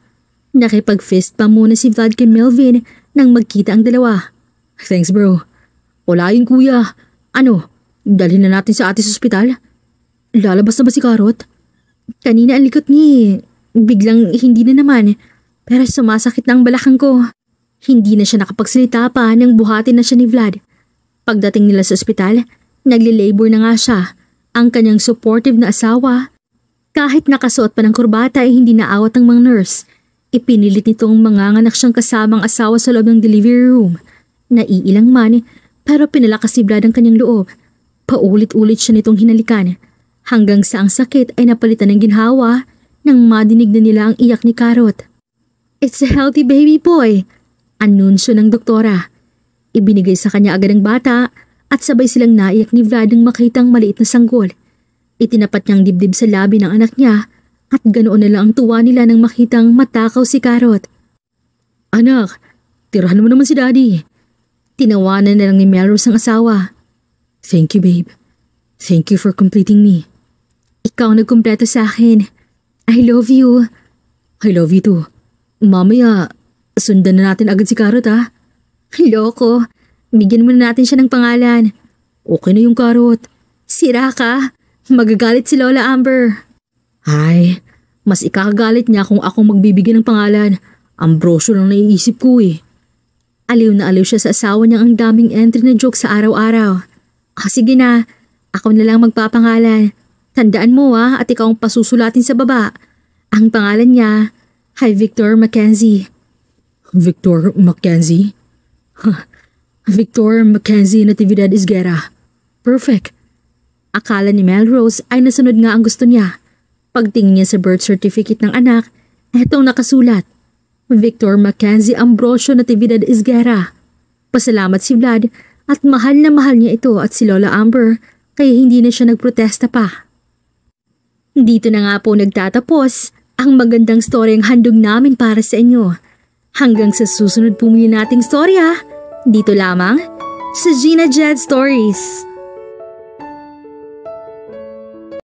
Nakipag-fist pa muna si Vlad kay Melvin nang magkita ang dalawa. Thanks bro. Wala yun kuya. Ano, dalhin na natin sa ate sa ospital? Lalabas na ba si Karot? Kanina ang likot ni. Biglang hindi na naman. Pero sumasakit na ang balakang ko. Hindi na siya nakapagsalita pa nang buhatin na siya ni Vlad. Pagdating nila sa ospital, nagle-labor na nga siya. Ang kanyang supportive na asawa. Kahit nakasuot pa ng kurbata ay eh, hindi naawat ang mga nurse. Ipinilit nitong mga nganak siyang kasamang asawa sa loob ng delivery room. Naiilang man, eh, pero pinalakas si Vlad ang kanyang loob. Paulit-ulit siya nitong hinalikan hanggang sa ang sakit ay napalitan ng ginhawa nang madinig na nila ang iyak ni Carrot. It's a healthy baby boy, anunsyo ng doktora. Ibinigay sa kanya agad ang bata at sabay silang naiyak ni Vlad nang makitang maliit na sanggol. Itinapat niyang dibdib sa labi ng anak niya at ganoon na lang ang tuwa nila nang makita ang matakaw si Carrot. Anak, tirahan mo naman si Daddy. Tinawanan na lang ni Melrose ang asawa. Thank you babe. Thank you for completing me. Ikaw ang nagkumpleto sa akin. I love you. I love you too. Mamaya, sundan na natin agad si Carrot ha. Ah. Loko. Bigyan mo na natin siya ng pangalan. Okay na yung Carrot. Sira ka. Magagalit si Lola Amber. Ay, mas ikakagalit niya kung ako magbibigyan ng pangalan. Ambrosio lang naiisip ko eh. Aliw na aliw siya sa asawa niya ang daming entry na joke sa araw-araw. Ah, sige na, ako na lang magpapangalan. Tandaan mo ah at ikaw ang pasusulatin sa baba. Ang pangalan niya ay Victor Mackenzie. Victor Mackenzie? Victor Mackenzie Natividad Isguera. Perfect. Akala ni Melrose ay nasunod nga ang gusto niya. Pagtingin niya sa birth certificate ng anak, etong nakasulat. Victor Mackenzie Ambrosio Natividad Isguera. Pasalamat si Vlad at mahal na mahal niya ito at si Lola Amber kaya hindi na siya nagprotesta pa. Dito na nga po nagtatapos ang magandang storyang handog namin para sa inyo. Hanggang sa susunod po muli nating storya, dito lamang sa Gina Jed Stories.